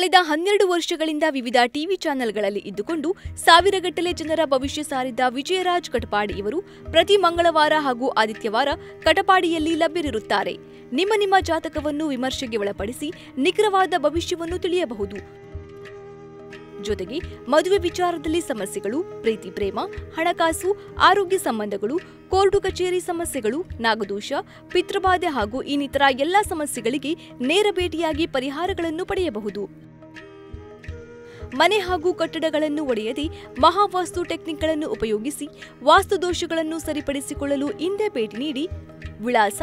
ಕಳೆದ ಹನ್ನೆರಡು ವರ್ಷಗಳಿಂದ ವಿವಿಧ ಟಿವಿ ಚಾನೆಲ್ಗಳಲ್ಲಿ ಇದ್ದುಕೊಂಡು ಸಾವಿರಗಟ್ಟಲೆ ಜನರ ಭವಿಷ್ಯ ಸಾರಿದ್ದ ವಿಜಯರಾಜ್ ಕಟಪಾಡಿ ಇವರು ಪ್ರತಿ ಮಂಗಳವಾರ ಹಾಗೂ ಆದಿತ್ಯವಾರ ಕಟಪಾಡಿಯಲ್ಲಿ ಲಭ್ಯರಿರುತ್ತಾರೆ ನಿಮ್ಮ ನಿಮ್ಮ ಜಾತಕವನ್ನು ವಿಮರ್ಶೆಗೆ ಒಳಪಡಿಸಿ ನಿಖರವಾದ ಭವಿಷ್ಯವನ್ನು ತಿಳಿಯಬಹುದು ಜೊತೆಗೆ ಮದುವೆ ವಿಚಾರದಲ್ಲಿ ಸಮಸ್ಯೆಗಳು ಪ್ರೀತಿ ಪ್ರೇಮ ಹಣಕಾಸು ಆರೋಗ್ಯ ಸಂಬಂಧಗಳು ಕೋರ್ಟು ಕಚೇರಿ ಸಮಸ್ಯೆಗಳು ನಾಗದೋಷ ಪಿತೃಬಾಧೆ ಹಾಗೂ ಇನ್ನಿತರ ಎಲ್ಲ ಸಮಸ್ಯೆಗಳಿಗೆ ನೇರ ಭೇಟಿಯಾಗಿ ಪರಿಹಾರಗಳನ್ನು ಪಡೆಯಬಹುದು ಮನೆ ಹಾಗೂ ಕಟ್ಟಡಗಳನ್ನು ಒಡೆಯದೆ ಮಹಾವಾಸ್ತು ಟೆಕ್ನಿಕ್ಗಳನ್ನು ಉಪಯೋಗಿಸಿ ವಾಸ್ತುದೋಷಗಳನ್ನು ಸರಿಪಡಿಸಿಕೊಳ್ಳಲು ಹಿಂದೆ ಭೇಟಿ ನೀಡಿ ವಿಳಾಸ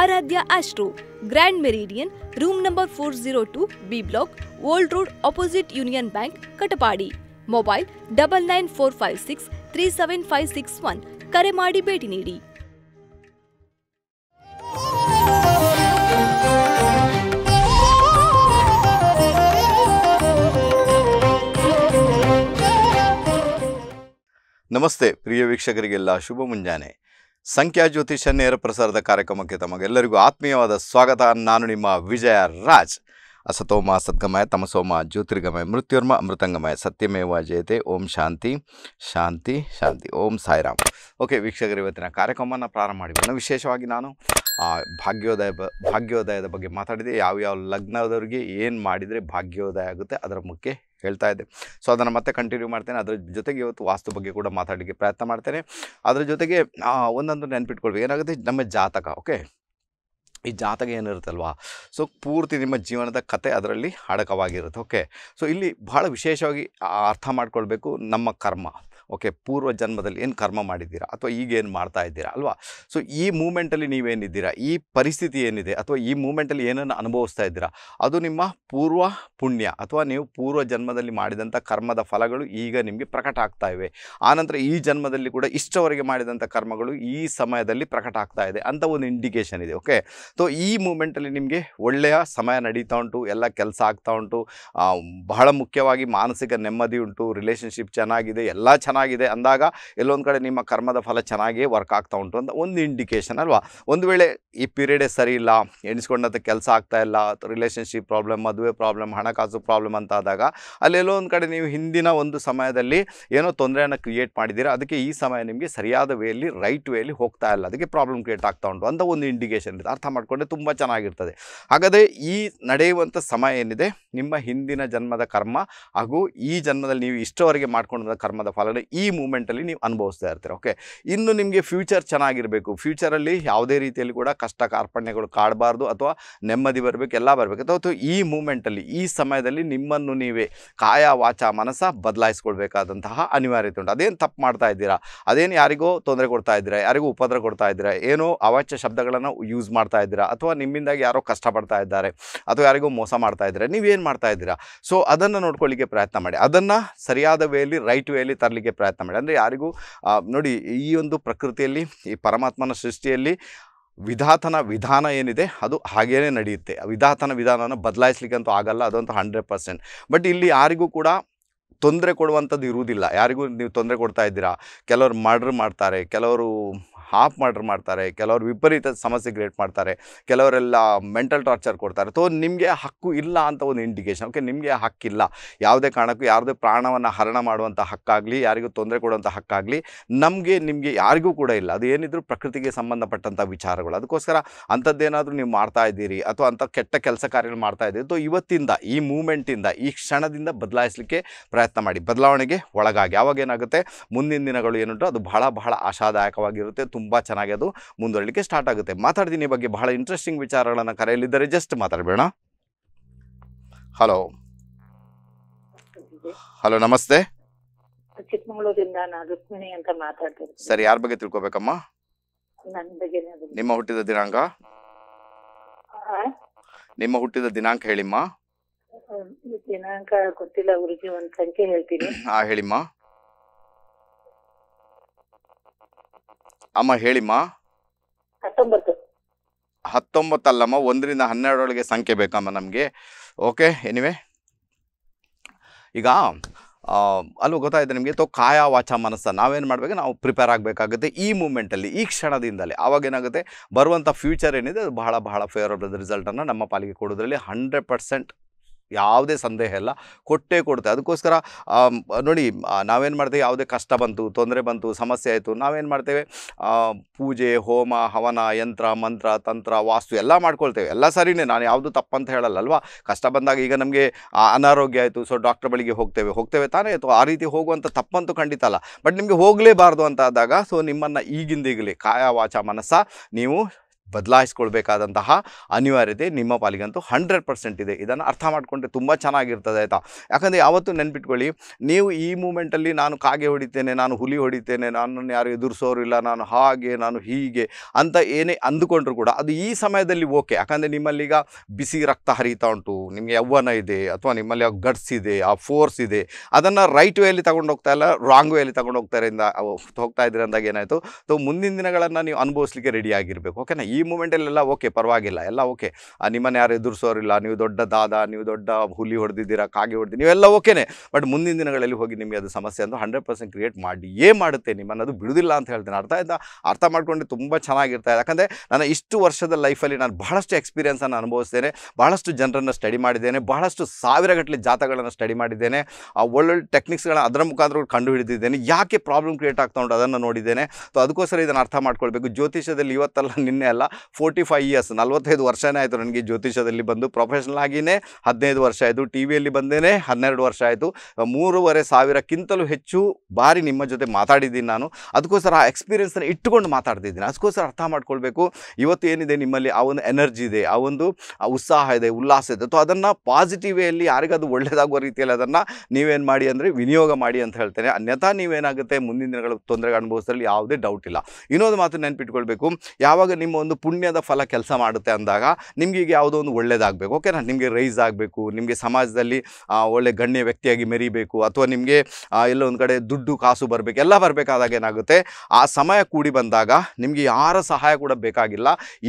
Aaradhya astro grand meridian room number four zero two B block old road opposite union bank Katapadi mobile double nine four five six three seven five six one ಕರೆ ಮಾಡಿ ಭೇಟಿ ನೀಡಿ ನಮಸ್ತೆ ಪ್ರಿಯ ವೀಕ್ಷಕರಿಗೆಲ್ಲ ಶುಭ ಮುಂಜಾನೆ ಸಂಖ್ಯಾ ಜ್ಯೋತಿಷ ನೇರ ಪ್ರಸಾರದ ಕಾರ್ಯಕ್ರಮಕ್ಕೆ ತಮಗೆಲ್ಲರಿಗೂ ಆತ್ಮೀಯವಾದ ಸ್ವಾಗತ ನಾನು ನಿಮ್ಮ ವಿಜಯ ರಾಜ್ ಅಸತೋಮ ಸದ್ಗಮಯ ತಮಸೋಮ ಜ್ಯೋತಿರ್ಗಮಯ ಮೃತ್ಯುರ್ಮ ಅಮೃತಂಗಮಯ ಸತ್ಯಮೇವ ಜಯತೆ ಓಂ ಶಾಂತಿ ಶಾಂತಿ ಶಾಂತಿ ಓಂ ಸಾಯಿರಾಮ್ ಓಕೆ ವೀಕ್ಷಕರು ಇವತ್ತಿನ ಕಾರ್ಯಕ್ರಮವನ್ನು ಪ್ರಾರಂಭ ನಾನು ವಿಶೇಷವಾಗಿ ನಾನು ಭಾಗ್ಯೋದಯ ಬ ಭಾಗ್ಯೋದಯದ ಬಗ್ಗೆ ಮಾತಾಡಿದೆ ಯಾವ್ಯಾವ ಲಗ್ನದವರಿಗೆ ಏನು ಮಾಡಿದರೆ ಭಾಗ್ಯೋದಯ ಆಗುತ್ತೆ ಅದರ ಮುಖ್ಯ ಹೇಳ್ತಾ ಇದ್ದೆ ಸೊ ಅದನ್ನು ಮತ್ತೆ ಕಂಟಿನ್ಯೂ ಮಾಡ್ತೇನೆ ಅದ್ರ ಜೊತೆಗೆ ಇವತ್ತು ವಾಸ್ತು ಬಗ್ಗೆ ಕೂಡ ಮಾತಾಡಲಿಕ್ಕೆ ಪ್ರಯತ್ನ ಮಾಡ್ತೇನೆ ಅದ್ರ ಜೊತೆಗೆ ಒಂದೊಂದು ನೆನ್ಪಿಟ್ಕೊಳ್ಬೇಕು ಏನಾಗುತ್ತೆ ನಮ್ಮ ಜಾತಕ ಓಕೆ ಈ ಜಾತಕ ಏನಿರುತ್ತಲ್ವಾ ಸೊ ಪೂರ್ತಿ ನಿಮ್ಮ ಜೀವನದ ಕತೆ ಅದರಲ್ಲಿ ಅಡಕವಾಗಿರುತ್ತೆ ಓಕೆ ಸೊ ಇಲ್ಲಿ ಬಹಳ ವಿಶೇಷವಾಗಿ ಅರ್ಥ ಮಾಡ್ಕೊಳ್ಬೇಕು ನಮ್ಮ ಕರ್ಮ ಓಕೆ ಪೂರ್ವ ಜನ್ಮದಲ್ಲಿ ಏನು ಕರ್ಮ ಮಾಡಿದ್ದೀರಾ ಅಥವಾ ಈಗೇನು ಮಾಡ್ತಾ ಇದ್ದೀರಾ ಅಲ್ವಾ ಸೊ ಈ ಮೂಮೆಂಟಲ್ಲಿ ನೀವೇನಿದ್ದೀರಾ ಈ ಪರಿಸ್ಥಿತಿ ಏನಿದೆ ಅಥವಾ ಈ ಮೂಮೆಂಟಲ್ಲಿ ಏನನ್ನು ಅನುಭವಿಸ್ತಾ ಇದ್ದೀರಾ ಅದು ನಿಮ್ಮ ಪೂರ್ವ ಪುಣ್ಯ ಅಥವಾ ನೀವು ಪೂರ್ವ ಜನ್ಮದಲ್ಲಿ ಮಾಡಿದಂಥ ಕರ್ಮದ ಫಲಗಳು ಈಗ ನಿಮಗೆ ಪ್ರಕಟ ಆಗ್ತಾ ಇವೆ ಆನಂತರ ಈ ಜನ್ಮದಲ್ಲಿ ಕೂಡ ಇಷ್ಟವರೆಗೆ ಮಾಡಿದಂಥ ಕರ್ಮಗಳು ಈ ಸಮಯದಲ್ಲಿ ಪ್ರಕಟ ಆಗ್ತಾ ಇದೆ ಅಂತ ಒಂದು ಇಂಡಿಕೇಶನ್ ಇದೆ ಓಕೆ ಸೊ ಈ ಮೂಮೆಂಟಲ್ಲಿ ನಿಮಗೆ ಒಳ್ಳೆಯ ಸಮಯ ನಡೀತಾ ಉಂಟು ಎಲ್ಲ ಕೆಲಸ ಆಗ್ತಾ ಉಂಟು ಬಹಳ ಮುಖ್ಯವಾಗಿ ಮಾನಸಿಕ ನೆಮ್ಮದಿ ಉಂಟು ರಿಲೇಷನ್ಶಿಪ್ ಚೆನ್ನಾಗಿದೆ ಎಲ್ಲ ಚೆನ್ನಾಗಿ ಚೆನ್ನಾಗಿದೆ ಅಂದಾಗ ಎಲ್ಲೊಂದು ಕಡೆ ನಿಮ್ಮ ಕರ್ಮದ ಫಲ ಚೆನ್ನಾಗಿ ವರ್ಕ್ ಆಗ್ತಾ ಉಂಟು ಅಂತ ಒಂದು ಇಂಡಿಕೇಷನ್ ಅಲ್ವಾ ಒಂದು ವೇಳೆ ಈ ಪೀರಿಯಡೇ ಸರಿ ಇಲ್ಲ ಎಣಿಸ್ಕೊಂಡಂಥ ಕೆಲಸ ಆಗ್ತಾ ಇಲ್ಲ ರಿಲೇಷನ್ಶಿಪ್ ಪ್ರಾಬ್ಲಮ್ ಮದುವೆ ಪ್ರಾಬ್ಲಮ್ ಹಣಕಾಸು ಪ್ರಾಬ್ಲಮ್ ಅಂತ ಆದಾಗ ಅಲ್ಲೆಲ್ಲೋ ಒಂದು ಕಡೆ ನೀವು ಹಿಂದಿನ ಒಂದು ಸಮಯದಲ್ಲಿ ಏನೋ ತೊಂದರೆಯನ್ನು ಕ್ರಿಯೇಟ್ ಮಾಡಿದ್ದೀರಾ ಅದಕ್ಕೆ ಈ ಸಮಯ ನಿಮಗೆ ಸರಿಯಾದ ವೇಯಲ್ಲಿ ರೈಟ್ ವೇಯಲ್ಲಿ ಹೋಗ್ತಾ ಇಲ್ಲ ಅದಕ್ಕೆ ಪ್ರಾಬ್ಲಮ್ ಕ್ರಿಯೇಟ್ ಆಗ್ತಾ ಉಂಟು ಅಂತ ಒಂದು ಇಂಡಿಕೇಷನ್ ಇದೆ ಅರ್ಥ ಮಾಡಿಕೊಂಡ್ರೆ ತುಂಬ ಚೆನ್ನಾಗಿರ್ತದೆ ಹಾಗಾದರೆ ಈ ನಡೆಯುವಂಥ ಸಮಯ ಏನಿದೆ ನಿಮ್ಮ ಹಿಂದಿನ ಜನ್ಮದ ಕರ್ಮ ಹಾಗೂ ಈ ಜನ್ಮದಲ್ಲಿ ನೀವು ಇಷ್ಟವರೆಗೆ ಮಾಡ್ಕೊಂಡ ಕರ್ಮದ ಫಲನ ಈ ಮೂಮೆಂಟಲ್ಲಿ ನೀವು ಅನುಭವಿಸ್ತಾ ಇರ್ತೀರ ಓಕೆ ಇನ್ನು ನಿಮಗೆ ಫ್ಯೂಚರ್ ಚೆನ್ನಾಗಿರಬೇಕು ಫ್ಯೂಚರಲ್ಲಿ ಯಾವುದೇ ರೀತಿಯಲ್ಲಿ ಕೂಡ ಕಷ್ಟ ಕಾರ್ಪಣ್ಯಗಳು ಕಾಡಬಾರ್ದು ಅಥವಾ ನೆಮ್ಮದಿ ಬರಬೇಕು ಎಲ್ಲ ಬರಬೇಕು ಅಥವಾ ಈ ಮೂಮೆಂಟಲ್ಲಿ ಈ ಸಮಯದಲ್ಲಿ ನಿಮ್ಮನ್ನು ನೀವೇ ಕಾಯ ವಾಚ ಮನಸ್ಸ ಬದಲಾಯಿಸ್ಕೊಳ್ಬೇಕಾದಂತಹ ಅನಿವಾರ್ಯತೆ ಉಂಟು ಅದೇನು ತಪ್ಪು ಮಾಡ್ತಾ ಇದ್ದೀರಾ ಅದೇನು ಯಾರಿಗೋ ತೊಂದರೆ ಕೊಡ್ತಾ ಇದ್ದೀರಾ ಯಾರಿಗೂ ಉಪದ್ರ ಕೊಡ್ತಾ ಇದ್ದೀರಾ ಏನೋ ಅವಾಚ್ಯ ಶಬ್ದಗಳನ್ನು ಯೂಸ್ ಮಾಡ್ತಾ ಇದ್ದೀರಾ ಅಥವಾ ನಿಮ್ಮಿಂದಾಗಿ ಯಾರೋ ಕಷ್ಟಪಡ್ತಾ ಇದ್ದಾರೆ ಅಥವಾ ಯಾರಿಗೋ ಮೋಸ ಮಾಡ್ತಾ ಇದ್ದಾರೆ ನೀವೇನು ಮಾಡ್ತಾ ಇದ್ದೀರಾ ಸೊ ಅದನ್ನು ನೋಡ್ಕೊಳ್ಳಿಕ್ಕೆ ಪ್ರಯತ್ನ ಮಾಡಿ ಅದನ್ನು ಸರಿಯಾದ ವೇಯಲ್ಲಿ ರೈಟ್ ವೇಯಲ್ಲಿ ತರಲಿಕ್ಕೆ ಪ್ರಯತ್ನ ಮಾಡಿ ಅಂದರೆ ಯಾರಿಗೂ ನೋಡಿ ಈ ಒಂದು ಪ್ರಕೃತಿಯಲ್ಲಿ ಈ ಪರಮಾತ್ಮನ ಸೃಷ್ಟಿಯಲ್ಲಿ ವಿಧಾತನ ವಿಧಾನ ಏನಿದೆ ಅದು ಹಾಗೇ ನಡೆಯುತ್ತೆ ವಿಧಾತನ ವಿಧಾನವನ್ನು ಬದಲಾಯಿಸ್ಲಿಕ್ಕಂತೂ ಆಗಲ್ಲ ಅದಂತೂ ಹಂಡ್ರೆಡ್ ಪರ್ಸೆಂಟ್ ಬಟ್ ಇಲ್ಲಿ ಯಾರಿಗೂ ಕೂಡ ತೊಂದರೆ ಕೊಡುವಂಥದ್ದು ಇರುವುದಿಲ್ಲ ಯಾರಿಗೂ ನೀವು ತೊಂದರೆ ಕೊಡ್ತಾ ಇದ್ದೀರಾ ಕೆಲವರು ಮರ್ಡ್ರ್ ಮಾಡ್ತಾರೆ ಕೆಲವರು ಹಾಫ್ ಮರ್ಡರ್ ಮಾಡ್ತಾರೆ ಕೆಲವರು ವಿಪರೀತ ಸಮಸ್ಯೆ ಕ್ರಿಯೇಟ್ ಮಾಡ್ತಾರೆ ಕೆಲವರೆಲ್ಲ ಮೆಂಟಲ್ ಟಾರ್ಚರ್ ಕೊಡ್ತಾರೆ ತೋ ನಿಮಗೆ ಹಕ್ಕು ಇಲ್ಲ ಅಂತ ಒಂದು ಇಂಡಿಕೇಶನ್ ಓಕೆ ನಿಮಗೆ ಹಕ್ಕಿಲ್ಲ ಯಾವುದೇ ಕಾರಣಕ್ಕೂ ಯಾರದೇ ಪ್ರಾಣವನ್ನು ಹರಣ ಮಾಡುವಂಥ ಹಕ್ಕಾಗಲಿ ಯಾರಿಗೂ ತೊಂದರೆ ಕೊಡುವಂಥ ಹಕ್ಕಾಗಲಿ ನಮಗೆ ನಿಮಗೆ ಯಾರಿಗೂ ಕೂಡ ಇಲ್ಲ ಅದು ಏನಿದ್ರು ಪ್ರಕೃತಿಗೆ ಸಂಬಂಧಪಟ್ಟಂಥ ವಿಚಾರಗಳು ಅದಕ್ಕೋಸ್ಕರ ಅಂಥದ್ದೇನಾದರೂ ನೀವು ಮಾಡ್ತಾ ಇದ್ದೀರಿ ಅಥವಾ ಅಂಥ ಕೆಟ್ಟ ಕೆಲಸ ಕಾರ್ಯಗಳು ಮಾಡ್ತಾ ಇದ್ದೀರಿ ತೋ ಇವತ್ತಿಂದ ಈ ಮೂಮೆಂಟಿಂದ ಈ ಕ್ಷಣದಿಂದ ಬದಲಾಯಿಸಲಿಕ್ಕೆ ಪ್ರಯತ್ನ ಮಾಡಿ ಬದಲಾವಣೆಗೆ ಒಳಗಾಗಿ ಯಾವಾಗ ಏನಾಗುತ್ತೆ ಮುಂದಿನ ದಿನಗಳು ಏನುಂಟು ಅದು ಬಹಳ ಬಹಳ ಆಶಾದಾಯಕವಾಗಿರುತ್ತೆ ತುಂಬ ಚೆನ್ನಾಗಿ ಅದು ಮುಂದುವರಲಿಕ್ಕೆ ಸ್ಟಾರ್ಟ್ ಆಗುತ್ತೆ ಮಾತಾಡ್ತೀನಿ ಬಗ್ಗೆ ಬಹಳ ಇಂಟ್ರೆಸ್ಟಿಂಗ್ ವಿಚಾರಗಳನ್ನು ಕರೆಯಲಿದ್ದಾರೆ ಜಸ್ಟ್ ಮಾತಾಡಬೇಡ ಹಲೋ ಹಲೋ ನಮಸ್ತೆ ಚಿಕ್ಕಮಗಳೂರಿಂದ ನಾನು ರುಕ್ಮಿಣಿ ಅಂತ ಸರಿ ಯಾರ ಬಗ್ಗೆ ತಿಳ್ಕೋಬೇಕಮ್ಮ ನಿಮ್ಮ ಹುಟ್ಟಿದ ದಿನಾಂಕ ನಿಮ್ಮ ಹುಟ್ಟಿದ ದಿನಾಂಕ ಹೇಳಿಮ್ಮ ದಿನಾಂಕ ಗೊತ್ತಿಲ್ಲ ಗುರುಜಿ ಒಂದ್ ಸಂಖ್ಯೆ ಹೇಳ್ತೀನಿ ಹಾ ಹೇಳಿಮ್ಮ ಅಮ್ಮ ಹೇಳಿಮ್ಮ ಹತ್ತೊಂಬತ್ತು ಹತ್ತೊಂಬತ್ತಲ್ಲಮ್ಮ ಒಂದರಿಂದ ಹನ್ನೆರಡರೊಳಗೆ ಸಂಖ್ಯೆ ಬೇಕಮ್ಮ ನಮಗೆ ಓಕೆ ಎನಿವೆ ಈಗ ಅಲ್ಲಿ ಗೊತ್ತಾಯಿತು ನಿಮಗೆ ತೋ ಕಾಯ ವಾಚ ಮನಸ್ಸ ನಾವೇನು ಮಾಡಬೇಕು ನಾವು ಪ್ರಿಪೇರ್ ಆಗಬೇಕಾಗುತ್ತೆ ಈ ಮೂಮೆಂಟಲ್ಲಿ ಈ ಕ್ಷಣದಿಂದಲೇ ಆವಾಗೇನಾಗುತ್ತೆ ಬರುವಂಥ ಫ್ಯೂಚರ್ ಏನಿದೆ ಅದು ಬಹಳ ಬಹಳ ಫೇವರಬಲ್ ರಿಸಲ್ಟನ್ನು ನಮ್ಮ ಪಾಲಿಗೆ ಕೊಡೋದ್ರಲ್ಲಿ ಹಂಡ್ರೆಡ್ ಪರ್ಸೆಂಟ್ ಯಾವುದೇ ಸಂದೇಹ ಇಲ್ಲ ಕೊಟ್ಟೇ ಕೊಡುತ್ತೆ ಅದಕ್ಕೋಸ್ಕರ ನೋಡಿ ನಾವೇನು ಮಾಡ್ತೇವೆ ಯಾವುದೇ ಕಷ್ಟ ಬಂತು ತೊಂದರೆ ಬಂತು ಸಮಸ್ಯೆ ಆಯಿತು ನಾವೇನು ಮಾಡ್ತೇವೆ ಪೂಜೆ ಹೋಮ ಹವನ ಯಂತ್ರ ಮಂತ್ರ ತಂತ್ರ ವಾಸ್ತು ಎಲ್ಲ ಮಾಡ್ಕೊಳ್ತೇವೆ ಎಲ್ಲ ಸರಿಯೇ ನಾನು ಯಾವುದು ತಪ್ಪಂತ ಹೇಳಲ್ಲ ಕಷ್ಟ ಬಂದಾಗ ಈಗ ನಮಗೆ ಅನಾರೋಗ್ಯ ಆಯಿತು ಸೊ ಡಾಕ್ಟರ್ ಬಳಿಗೆ ಹೋಗ್ತೇವೆ ಹೋಗ್ತೇವೆ ತಾನೇ ಆಯಿತು ಆ ರೀತಿ ಹೋಗುವಂಥ ತಪ್ಪಂತೂ ಖಂಡಿತ ಅಲ್ಲ ಬಟ್ ನಿಮಗೆ ಹೋಗಲೇಬಾರ್ದು ಅಂತ ಆದಾಗ ಸೊ ನಿಮ್ಮನ್ನು ಈಗಿಂದೀಗಲಿ ಕಾಯ ವಾಚ ಮನಸ್ಸ ನೀವು ಬದಲಾಯಿಸ್ಕೊಳ್ಬೇಕಾದಂತಹ ಅನಿವಾರ್ಯತೆ ನಿಮ್ಮ ಪಾಲಿಗಂತೂ ಹಂಡ್ರೆಡ್ ಪರ್ಸೆಂಟ್ ಇದೆ ಇದನ್ನು ಅರ್ಥ ಮಾಡಿಕೊಂಡ್ರೆ ತುಂಬ ಚೆನ್ನಾಗಿರ್ತದೆ ಆಯಿತಾ ಯಾಕಂದರೆ ಯಾವತ್ತೂ ನೆನ್ಪಿಟ್ಕೊಳ್ಳಿ ನೀವು ಈ ಮೂಮೆಂಟಲ್ಲಿ ನಾನು ಕಾಗೆ ಹೊಡಿತೇನೆ ನಾನು ಹುಲಿ ಹೊಡಿತೇನೆ ನನ್ನನ್ನು ಯಾರು ಎದುರಿಸೋರಿಲ್ಲ ನಾನು ಹಾಗೆ ನಾನು ಹೀಗೆ ಅಂತ ಏನೇ ಅಂದುಕೊಂಡ್ರು ಕೂಡ ಅದು ಈ ಸಮಯದಲ್ಲಿ ಓಕೆ ಯಾಕಂದರೆ ಈಗ ಬಿಸಿ ರಕ್ತ ಹರಿತಾ ಉಂಟು ನಿಮಗೆ ಯೌವ್ವನ ಇದೆ ಅಥವಾ ನಿಮ್ಮಲ್ಲಿ ಯಾವ ಗಟ್ಸ್ ಇದೆ ಆ ಫೋರ್ಸ್ ಇದೆ ಅದನ್ನು ರೈಟ್ ವೇಯಲ್ಲಿ ಹೋಗ್ತಾ ಇಲ್ಲ ರಾಂಗ್ ವೇಯಲ್ಲಿ ತಗೊಂಡೋಗ್ತಾ ಹೋಗ್ತಾ ಇದ್ರಿಂದ ಅಂದಾಗ ಏನಾಯಿತು ಸೊ ಮುಂದಿನ ದಿನಗಳನ್ನು ನೀವು ಅನುಭವಿಸ್ಲಿಕ್ಕೆ ರೆಡಿ ಆಗಿರಬೇಕು ಓಕೆನಾ ಈ ಈ ಮೂಮೆಂಟಲ್ಲೆಲ್ಲ ಓಕೆ ಪರವಾಗಿಲ್ಲ ಎಲ್ಲ ಓಕೆ ನಿಮ್ಮನ್ನು ಯಾರು ಎದುರಿಸೋರಿಲ್ಲ ನೀವು ದೊಡ್ಡ ದಾದ ನೀವು ದೊಡ್ಡ ಹುಲಿ ಹೊಡೆದಿದ್ದೀರಾ ಕಾಗೆ ಹೊಡೆದಿದ್ದೀರಿ ನೀವೆಲ್ಲ ಓಕೆನೇ ಬಟ್ ಮುಂದಿನ ದಿನಗಳಲ್ಲಿ ಹೋಗಿ ನಿಮಗೆ ಅದು ಸಮಸ್ಯೆ ಅಂತ ಹಂಡ್ರೆಡ್ ಪರ್ಸೆಂಟ್ ಕ್ರಿಯೇಟ್ ಮಾಡಿ ಏ ಮಾಡುತ್ತೆ ನಿಮ್ಮನ್ನು ಅದು ಬಿಡುವುದಿಲ್ಲ ಅಂತ ಹೇಳ್ತೇನೆ ಅರ್ಥ ಆಯ್ತಾ ಅರ್ಥ ಮಾಡ್ಕೊಂಡು ತುಂಬ ಚೆನ್ನಾಗಿರ್ತಾ ಇದೆ ಯಾಕಂದರೆ ನಾನು ಇಷ್ಟು ವರ್ಷದ ಲೈಫಲ್ಲಿ ನಾನು ಬಹಳಷ್ಟು ಎಕ್ಸ್ಪೀರಿಯನ್ಸನ್ನು ಅನುಭವಿಸ್ತೇನೆ ಬಹಳಷ್ಟು ಜನರನ್ನು ಸ್ಟಡಿ ಮಾಡಿದ್ದೇನೆ ಬಹಳಷ್ಟು ಸಾವಿರ ಜಾತಗಳನ್ನು ಸ್ಟಡಿ ಮಾಡಿದ್ದೇನೆ ಆ ಒಳ್ಳೊಳ್ಳೆ ಟೆಕ್ನಿಕ್ಸ್ಗಳನ್ನ ಅದರ ಮುಖಾಂತರ ಕಂಡು ಹಿಡಿದಿದ್ದೇನೆ ಯಾಕೆ ಪ್ರಾಬ್ಲಮ್ ಕ್ರಿಯೇಟ್ ಆಗ್ತಾ ಉಂಟು ಅದನ್ನು ನೋಡಿದ್ದೇನೆ ಸೊ ಅದಕ್ಕೋಸ್ಕರ ಇದನ್ನು ಅರ್ಥ ಮಾಡ್ಕೊಳ್ಬೇಕು ಜ್ಯೋತಿಷ್ಯದಲ್ಲಿ ಇವತ್ತಲ್ಲ ನಿನ್ನೆ ಅಲ್ಲ ಫೋರ್ಟಿ ಫೈವ್ ಇಯರ್ಸ್ ನಲವತ್ತೈದು ವರ್ಷನೇ ಆಯಿತು ನನಗೆ ಜ್ಯೋತಿಷದಲ್ಲಿ ಬಂದು ಪ್ರೊಫೆಷನಲ್ ಆಗಿಯೇ ಹದಿನೈದು ವರ್ಷ ಆಯಿತು ಟಿ ವಿಯಲ್ಲಿ ಬಂದೇನೆ ಹನ್ನೆರಡು ವರ್ಷ ಆಯಿತು ಮೂರುವರೆ ಸಾವಿರಕ್ಕಿಂತಲೂ ಹೆಚ್ಚು ಬಾರಿ ನಿಮ್ಮ ಜೊತೆ ಮಾತಾಡಿದ್ದೀನಿ ನಾನು ಅದಕ್ಕೋಸ್ಕರ ಆ ಎಕ್ಸ್ಪೀರಿಯನ್ಸ್ನ ಇಟ್ಟುಕೊಂಡು ಮಾತಾಡ್ತಿದ್ದೀನಿ ಅದಕ್ಕೋಸ್ಕರ ಅರ್ಥ ಮಾಡ್ಕೊಳ್ಬೇಕು ಇವತ್ತು ಏನಿದೆ ನಿಮ್ಮಲ್ಲಿ ಆ ಒಂದು ಎನರ್ಜಿ ಇದೆ ಆ ಒಂದು ಉತ್ಸಾಹ ಇದೆ ಉಲ್ಲಾಸ ಇದೆ ಅಥವಾ ಅದನ್ನು ಪಾಸಿಟಿವ್ ವೇಯಲ್ಲಿ ಯಾರಿಗಾದ್ರು ಒಳ್ಳೆಯದಾಗುವ ರೀತಿಯಲ್ಲಿ ಅದನ್ನು ನೀವೇನು ಮಾಡಿ ಅಂದರೆ ವಿನಿಯೋಗ ಮಾಡಿ ಅಂತ ಹೇಳ್ತೇನೆ ಅನ್ಯಥಾ ನೀವೇನಾಗುತ್ತೆ ಮುಂದಿನ ದಿನಗಳ ತೊಂದರೆ ಅನುಭವಿಸಲು ಯಾವುದೇ ಡೌಟ್ ಇಲ್ಲ ಇನ್ನೊಂದು ಮಾತು ನೆನ್ಪಿಟ್ಕೊಳ್ಬೇಕು ಯಾವಾಗ ನಿಮ್ಮ ಒಂದು ಪುಣ್ಯದ ಫಲ ಕೆಲಸ ಮಾಡುತ್ತೆ ಅಂದಾಗ ನಿಮಗೆ ಯಾವುದೋ ಒಂದು ಒಳ್ಳೇದಾಗಬೇಕು ಓಕೆನಾ ನಿಮಗೆ ರೈಸ್ ಆಗಬೇಕು ನಿಮಗೆ ಸಮಾಜದಲ್ಲಿ ಒಳ್ಳೆ ಗಣ್ಯ ವ್ಯಕ್ತಿಯಾಗಿ ಮೆರಿಬೇಕು ಅಥವಾ ನಿಮಗೆ ಎಲ್ಲೋ ಒಂದು ಕಡೆ ದುಡ್ಡು ಕಾಸು ಬರಬೇಕು ಎಲ್ಲ ಬರಬೇಕಾದಾಗ ಏನಾಗುತ್ತೆ ಆ ಸಮಯ ಕೂಡಿ ಬಂದಾಗ ನಿಮಗೆ ಯಾರ ಸಹಾಯ ಕೂಡ ಬೇಕಾಗಿಲ್ಲ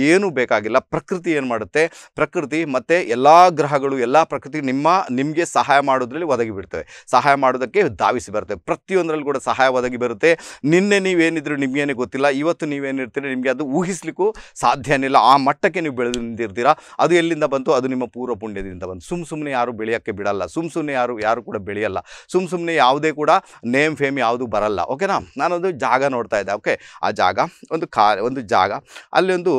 ಏನೂ ಬೇಕಾಗಿಲ್ಲ ಪ್ರಕೃತಿ ಏನು ಮಾಡುತ್ತೆ ಪ್ರಕೃತಿ ಮತ್ತು ಎಲ್ಲ ಗ್ರಹಗಳು ಎಲ್ಲ ಪ್ರಕೃತಿ ನಿಮ್ಮ ನಿಮಗೆ ಸಹಾಯ ಮಾಡೋದ್ರಲ್ಲಿ ಒದಗಿ ಬಿಡ್ತವೆ ಸಹಾಯ ಮಾಡೋದಕ್ಕೆ ಧಾವಿಸಿ ಬರುತ್ತೆ ಪ್ರತಿಯೊಂದರಲ್ಲಿ ಕೂಡ ಸಹಾಯ ಒದಗಿ ಬರುತ್ತೆ ನಿನ್ನೆ ನೀವೇನಿದ್ರು ನಿಮಗೇನೇ ಗೊತ್ತಿಲ್ಲ ಇವತ್ತು ನೀವೇನಿರ್ತೀರಿ ನಿಮಗೆ ಅದು ಊಹಿಸ್ಲಿಕ್ಕೂ ಸಾಧ್ಯನಿಲ್ಲ ಆ ಮಟ್ಟಕ್ಕೆ ನೀವು ಬೆಳೆದು ಅದು ಎಲ್ಲಿಂದ ಬಂತು ಅದು ನಿಮ್ಮ ಪೂರ್ವ ಪುಣ್ಯದಿಂದ ಬಂತು ಸುಮ್ಮ ಸುಮ್ಮನೆ ಯಾರು ಬೆಳೆಯೋಕ್ಕೆ ಬಿಡಲ್ಲ ಸುಮ್ಮ ಸುಮ್ಮನೆ ಯಾರು ಯಾರು ಕೂಡ ಬೆಳೆಯಲ್ಲ ಸುಮ್ಮ ಸುಮ್ಮನೆ ಯಾವುದೇ ಕೂಡ ನೇಮ್ ಫೇಮ್ ಯಾವುದು ಬರಲ್ಲ ಓಕೆನಾ ನಾನೊಂದು ಜಾಗ ನೋಡ್ತಾ ಇದ್ದೆ ಓಕೆ ಆ ಜಾಗ ಒಂದು ಕಾ ಒಂದು ಜಾಗ ಅಲ್ಲಿ ಒಂದು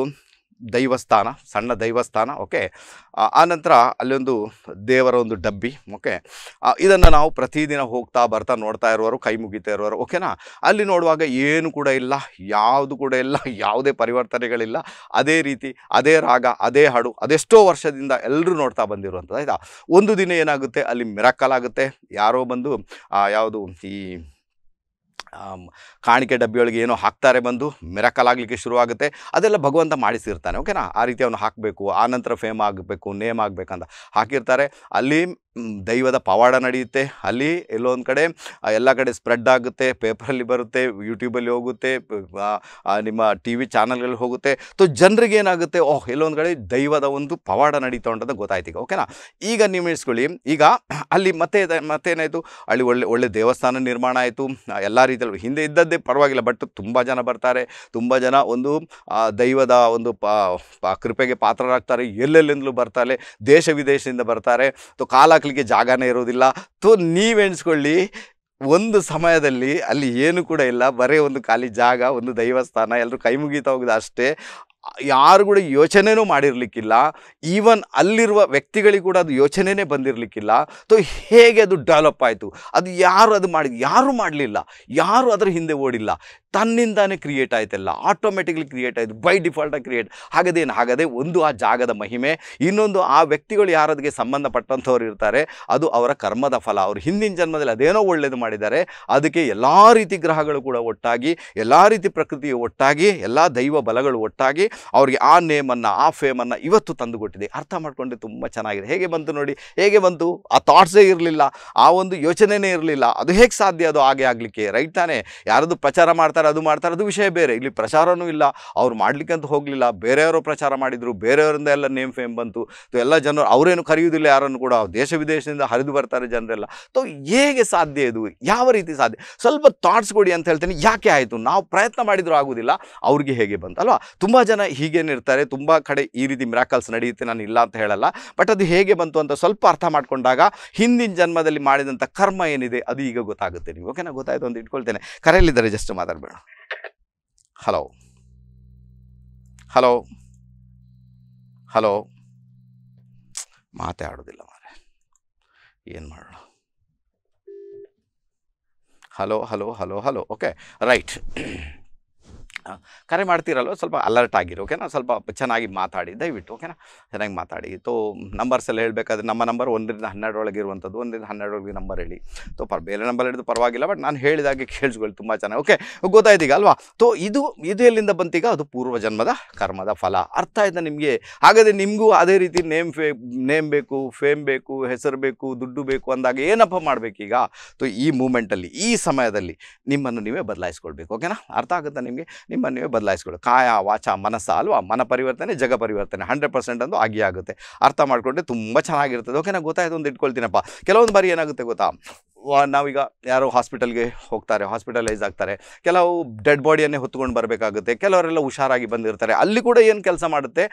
ದೈವಸ್ಥಾನ ಸಣ್ಣ ದೈವಸ್ಥಾನ ಓಕೆ ಆನಂತರ ಅಲ್ಲೊಂದು ದೇವರ ಒಂದು ಡಬ್ಬಿ ಓಕೆ ಇದನ್ನು ನಾವು ಪ್ರತಿದಿನ ಹೋಗ್ತಾ ಬರ್ತಾ ನೋಡ್ತಾ ಇರುವರು ಕೈ ಮುಗಿತಾ ಇರುವರು ಓಕೆನಾ ಅಲ್ಲಿ ನೋಡುವಾಗ ಏನು ಕೂಡ ಇಲ್ಲ ಯಾವುದು ಕೂಡ ಇಲ್ಲ ಯಾವುದೇ ಪರಿವರ್ತನೆಗಳಿಲ್ಲ ಅದೇ ರೀತಿ ಅದೇ ರಾಗ ಅದೇ ಹಾಡು ಅದೆಷ್ಟೋ ವರ್ಷದಿಂದ ಎಲ್ಲರೂ ನೋಡ್ತಾ ಬಂದಿರುವಂಥದ್ದು ಆಯಿತಾ ಒಂದು ದಿನ ಏನಾಗುತ್ತೆ ಅಲ್ಲಿ ಮಿರಕ್ಕಲಾಗುತ್ತೆ ಆಗುತ್ತೆ ಯಾರೋ ಬಂದು ಯಾವುದು ಈ ಕಾಣಿಕೆ ಡಬ್ಬಿಯೊಳಗೆ ಏನೋ ಹಾಕ್ತಾರೆ ಬಂದು ಮಿರಕಲ್ ಶುರುವಾಗುತ್ತೆ ಅದೆಲ್ಲ ಭಗವಂತ ಮಾಡಿಸಿರ್ತಾನೆ ಓಕೆನಾ ಆ ರೀತಿ ಅವನು ಹಾಕಬೇಕು ಆ ನಂತರ ಫೇಮ್ ಆಗಬೇಕು ನೇಮ್ ಆಗಬೇಕಂತ ಹಾಕಿರ್ತಾರೆ ಅಲ್ಲಿ ದೈವದ ಪವಾಡ ನಡೆಯುತ್ತೆ ಅಲ್ಲಿ ಎಲ್ಲೋ ಒಂದು ಕಡೆ ಎಲ್ಲ ಕಡೆ ಸ್ಪ್ರೆಡ್ ಆಗುತ್ತೆ ಪೇಪರಲ್ಲಿ ಬರುತ್ತೆ ಯೂಟ್ಯೂಬಲ್ಲಿ ಹೋಗುತ್ತೆ ನಿಮ್ಮ ಟಿ ವಿ ಚಾನಲ್ಗಳಲ್ಲಿ ಹೋಗುತ್ತೆ ತೊ ಜನರಿಗೆ ಏನಾಗುತ್ತೆ ಓಹ್ ಎಲ್ಲೊಂದು ಕಡೆ ದೈವದ ಒಂದು ಪವಾಡ ನಡೀತಾ ಉಂಟಂತ ಗೊತ್ತಾಯ್ತು ಈಗ ಓಕೆನಾ ಈಗ ನೀವು ಇಳಿಸ್ಕೊಳ್ಳಿ ಈಗ ಅಲ್ಲಿ ಮತ್ತೆ ಮತ್ತೇನಾಯಿತು ಅಲ್ಲಿ ಒಳ್ಳೆ ಒಳ್ಳೆ ದೇವಸ್ಥಾನ ನಿರ್ಮಾಣ ಆಯಿತು ಎಲ್ಲ ರೀತಿಯಲ್ಲಿ ಹಿಂದೆ ಇದ್ದದ್ದೇ ಪರವಾಗಿಲ್ಲ ಬಟ್ ತುಂಬ ಜನ ಬರ್ತಾರೆ ತುಂಬ ಜನ ಒಂದು ದೈವದ ಒಂದು ಕೃಪೆಗೆ ಪಾತ್ರರಾಗ್ತಾರೆ ಎಲ್ಲೆಲ್ಲಿಂದಲೂ ಬರ್ತಾರೆ ದೇಶ ವಿದೇಶದಿಂದ ಬರ್ತಾರೆ ಸೊ ಕಾಲ ಹಾಕಲಿಕ್ಕೆ ಜಾಗನೇ ಇರೋದಿಲ್ಲ ತೋ ನೀವೆಣಿಸ್ಕೊಳ್ಳಿ ಒಂದು ಸಮಯದಲ್ಲಿ ಅಲ್ಲಿ ಏನು ಕೂಡ ಇಲ್ಲ ಬರೇ ಒಂದು ಖಾಲಿ ಜಾಗ ಒಂದು ದೈವಸ್ಥಾನ ಎಲ್ಲರೂ ಕೈ ಮುಗಿತಾ ಹೋಗಿದೆ ಅಷ್ಟೇ ಯಾರು ಕೂಡ ಯೋಚನೆನೂ ಮಾಡಿರಲಿಕ್ಕಿಲ್ಲ ಈವನ್ ಅಲ್ಲಿರುವ ವ್ಯಕ್ತಿಗಳಿಗೆ ಕೂಡ ಅದು ಯೋಚನೆನೇ ಬಂದಿರಲಿಕ್ಕಿಲ್ಲ ಸೊ ಹೇಗೆ ಅದು ಡೆವಲಪ್ ಆಯಿತು ಅದು ಯಾರು ಅದು ಮಾಡಿ ಯಾರೂ ಮಾಡಲಿಲ್ಲ ಯಾರು ಅದರ ಹಿಂದೆ ಓಡಿಲ್ಲ ತನ್ನಿಂದಾನೇ ಕ್ರಿಯೇಟ್ ಆಯ್ತಲ್ಲ ಆಟೋಮೆಟಿಕ್ಲಿ ಕ್ರಿಯೇಟ್ ಆಯಿತು ಬೈ ಡಿಫಾಲ್ಟಾಗಿ ಕ್ರಿಯೇಟ್ ಹಾಗದೇನು ಹಾಗದೇ ಒಂದು ಆ ಜಾಗದ ಮಹಿಮೆ ಇನ್ನೊಂದು ಆ ವ್ಯಕ್ತಿಗಳು ಯಾರದಕ್ಕೆ ಸಂಬಂಧಪಟ್ಟಂಥವ್ರು ಇರ್ತಾರೆ ಅದು ಅವರ ಕರ್ಮದ ಫಲ ಅವರು ಹಿಂದಿನ ಜನ್ಮದಲ್ಲಿ ಅದೇನೋ ಒಳ್ಳೆಯದು ಮಾಡಿದ್ದಾರೆ ಅದಕ್ಕೆ ಎಲ್ಲ ರೀತಿ ಗ್ರಹಗಳು ಕೂಡ ಒಟ್ಟಾಗಿ ಎಲ್ಲ ರೀತಿ ಪ್ರಕೃತಿಯು ಒಟ್ಟಾಗಿ ಎಲ್ಲ ದೈವ ಬಲಗಳು ಒಟ್ಟಾಗಿ ಅವ್ರಿಗೆ ಆ ನೇಮನ್ನು ಆ ಫೇಮನ್ನು ಇವತ್ತು ತಂದುಕೊಟ್ಟಿದೆ ಅರ್ಥ ಮಾಡಿಕೊಂಡೆ ತುಂಬ ಚೆನ್ನಾಗಿದೆ ಹೇಗೆ ಬಂತು ನೋಡಿ ಹೇಗೆ ಬಂತು ಆ ಥಾಟ್ಸೇ ಇರಲಿಲ್ಲ ಆ ಒಂದು ಯೋಚನೆಯೇ ಇರಲಿಲ್ಲ ಅದು ಹೇಗೆ ಸಾಧ್ಯ ಅದು ಹಾಗೆ ಆಗಲಿಕ್ಕೆ ರೈಟ್ ತಾನೇ ಯಾರದು ಪ್ರಚಾರ ಮಾಡ್ತಾರೆ ಅದು ಮಾಡ್ತಾರೆ ಅದು ವಿಷಯ ಬೇರೆ ಇಲ್ಲಿ ಪ್ರಚಾರವೂ ಇಲ್ಲ ಅವ್ರು ಮಾಡಲಿಕ್ಕೆ ಅಂತ ಹೋಗಲಿಲ್ಲ ಬೇರೆಯವರು ಪ್ರಚಾರ ಮಾಡಿದರು ಬೇರೆಯವರಿಂದ ಎಲ್ಲ ನೇಮ್ ಫೇಮ್ ಬಂತು ಎಲ್ಲ ಜನರು ಅವರೇನು ಕರೆಯುವುದಿಲ್ಲ ಯಾರನ್ನು ಕೂಡ ದೇಶ ವಿದೇಶದಿಂದ ಹರಿದು ಬರ್ತಾರೆ ಜನರೆಲ್ಲ ತೊ ಹೇಗೆ ಸಾಧ್ಯ ಇದು ಯಾವ ರೀತಿ ಸಾಧ್ಯ ಸ್ವಲ್ಪ ಥಾಟ್ಸ್ ಕೊಡಿ ಅಂತ ಹೇಳ್ತೀನಿ ಯಾಕೆ ಆಯಿತು ನಾವು ಪ್ರಯತ್ನ ಮಾಡಿದರೂ ಆಗುವುದಿಲ್ಲ ಅವ್ರಿಗೆ ಹೇಗೆ ಬಂತು ಅಲ್ವಾ ತುಂಬ ಜನ ಹೀಗೇನಿರ್ತಾರೆ ತುಂಬ ಕಡೆ ಈ ರೀತಿ ಮಿರಾಕಲ್ಸ್ ನಡೆಯುತ್ತೆ ನಾನು ಇಲ್ಲ ಅಂತ ಹೇಳಲ್ಲ ಬಟ್ ಅದು ಹೇಗೆ ಬಂತು ಅಂತ ಸ್ವಲ್ಪ ಅರ್ಥ ಮಾಡಿಕೊಂಡಾಗ ಹಿಂದಿನ ಜನ್ಮದಲ್ಲಿ ಮಾಡಿದಂಥ ಕರ್ಮ ಏನಿದೆ ಅದು ಈಗ ಗೊತ್ತಾಗುತ್ತೆ ನೀವು ಓಕೆನಾ ಗೊತ್ತಾಯಿತು ಅಂತ ಇಟ್ಕೊಳ್ತೇನೆ ಕರೆಯಲ್ಲಿದ್ದಾರೆ ಜಸ್ಟ್ ಮಾತಾಡಬೇಡ ಹಲೋ ಹಲೋ ಹಲೋ ಮಾತಾಡೋದಿಲ್ಲ ಮಾರೆ ಏನು ಮಾಡೋಣ hello hello hello hello okay right ಕರೆ ಮಾಡ್ತೀರಲ್ವ ಸ್ವಲ್ಪ ಅಲರ್ಟ್ ಆಗಿರಿ ಓಕೆನಾ ಸ್ವಲ್ಪ ಚೆನ್ನಾಗಿ ಮಾತಾಡಿ ದಯವಿಟ್ಟು ಓಕೆನಾ ಚೆನ್ನಾಗಿ ಮಾತಾಡಿ ತೋ ನಂಬರ್ಸ್ ಎಲ್ಲ ಹೇಳಬೇಕಾದ್ರೆ ನಮ್ಮ ನಂಬರ್ ಒಂದರಿಂದ ಹನ್ನೆರಡೊಳಗೆ ಇರುವಂಥದ್ದು ಒಂದರಿಂದ ಒಳಗೆ ನಂಬರ್ ಹೇಳಿ ತೋ ಪರ್ ಬೇರೆ ನಂಬರ್ ಹಿಡಿದು ಪರವಾಗಿಲ್ಲ ಬಟ್ ನಾನು ಹೇಳಿದಾಗೆ ಕೇಳಿಸ್ಕೊಳ್ಳಿ ತುಂಬ ಚೆನ್ನಾಗಿ ಓಕೆ ಗೊತ್ತಾಯ್ತೀಗ ಅಲ್ವಾ ತೋ ಇದು ಇದು ಎಲ್ಲಿಂದ ಬಂತೀಗ ಅದು ಪೂರ್ವ ಜನ್ಮದ ಕರ್ಮದ ಫಲ ಅರ್ಥ ಆಯ್ತಾ ನಿಮಗೆ ಹಾಗಾದರೆ ನಿಮಗೂ ಅದೇ ರೀತಿ ನೇಮ್ ಫೇ ನೇಮ್ ಬೇಕು ಫೇಮ್ ಬೇಕು ಹೆಸರು ಬೇಕು ದುಡ್ಡು ಬೇಕು ಅಂದಾಗ ಏನಪ್ಪ ಮಾಡಬೇಕೀಗ ತೊ ಈ ಮೂಮೆಂಟಲ್ಲಿ ಈ ಸಮಯದಲ್ಲಿ ನಿಮ್ಮನ್ನು ನೀವೇ ಬದಲಾಯಿಸ್ಕೊಳ್ಬೇಕು ಓಕೆನಾ ಅರ್ಥ ಆಗುತ್ತಾ ನಿಮಗೆ ನಿಮ್ಮನ್ನು ನೀವೇ ಬದಲಾಯಿಸ್ಕೊಳ್ಳಿ ಕಾಯ ವಾಚ ಮನಸ್ಸ ಅಲ್ವಾ ಮನ ಪರಿವರ್ತನೆ ಜಗ ಪರಿವರ್ತನೆ ಹಂಡ್ರೆಡ್ ಪರ್ಸೆಂಟ್ ಅಂದು ಆಗಿ ಆಗುತ್ತೆ ಅರ್ಥ ಮಾಡಿಕೊಂಡ್ರೆ ತುಂಬ ಚೆನ್ನಾಗಿರ್ತದೆ ಓಕೆ ನಾನು ಗೊತ್ತಾಯ್ತು ಒಂದು ಇಟ್ಕೊಳ್ತೀನಪ್ಪ ಕೆಲವೊಂದು ಬಾರಿ ಏನಾಗುತ್ತೆ ಗೊತ್ತಾ ನಾವೀಗ ಯಾರೋ ಹಾಸ್ಪಿಟಲ್ಗೆ ಹೋಗ್ತಾರೆ ಹಾಸ್ಪಿಟಲೈಸ್ ಆಗ್ತಾರೆ ಕೆಲವು ಡೆಡ್ ಬಾಡಿಯನ್ನೇ ಹೊತ್ಕೊಂಡು ಬರಬೇಕಾಗುತ್ತೆ ಕೆಲವರೆಲ್ಲ ಹುಷಾರಾಗಿ ಬಂದಿರ್ತಾರೆ ಅಲ್ಲಿ ಕೂಡ ಏನು ಕೆಲಸ ಮಾಡುತ್ತೆ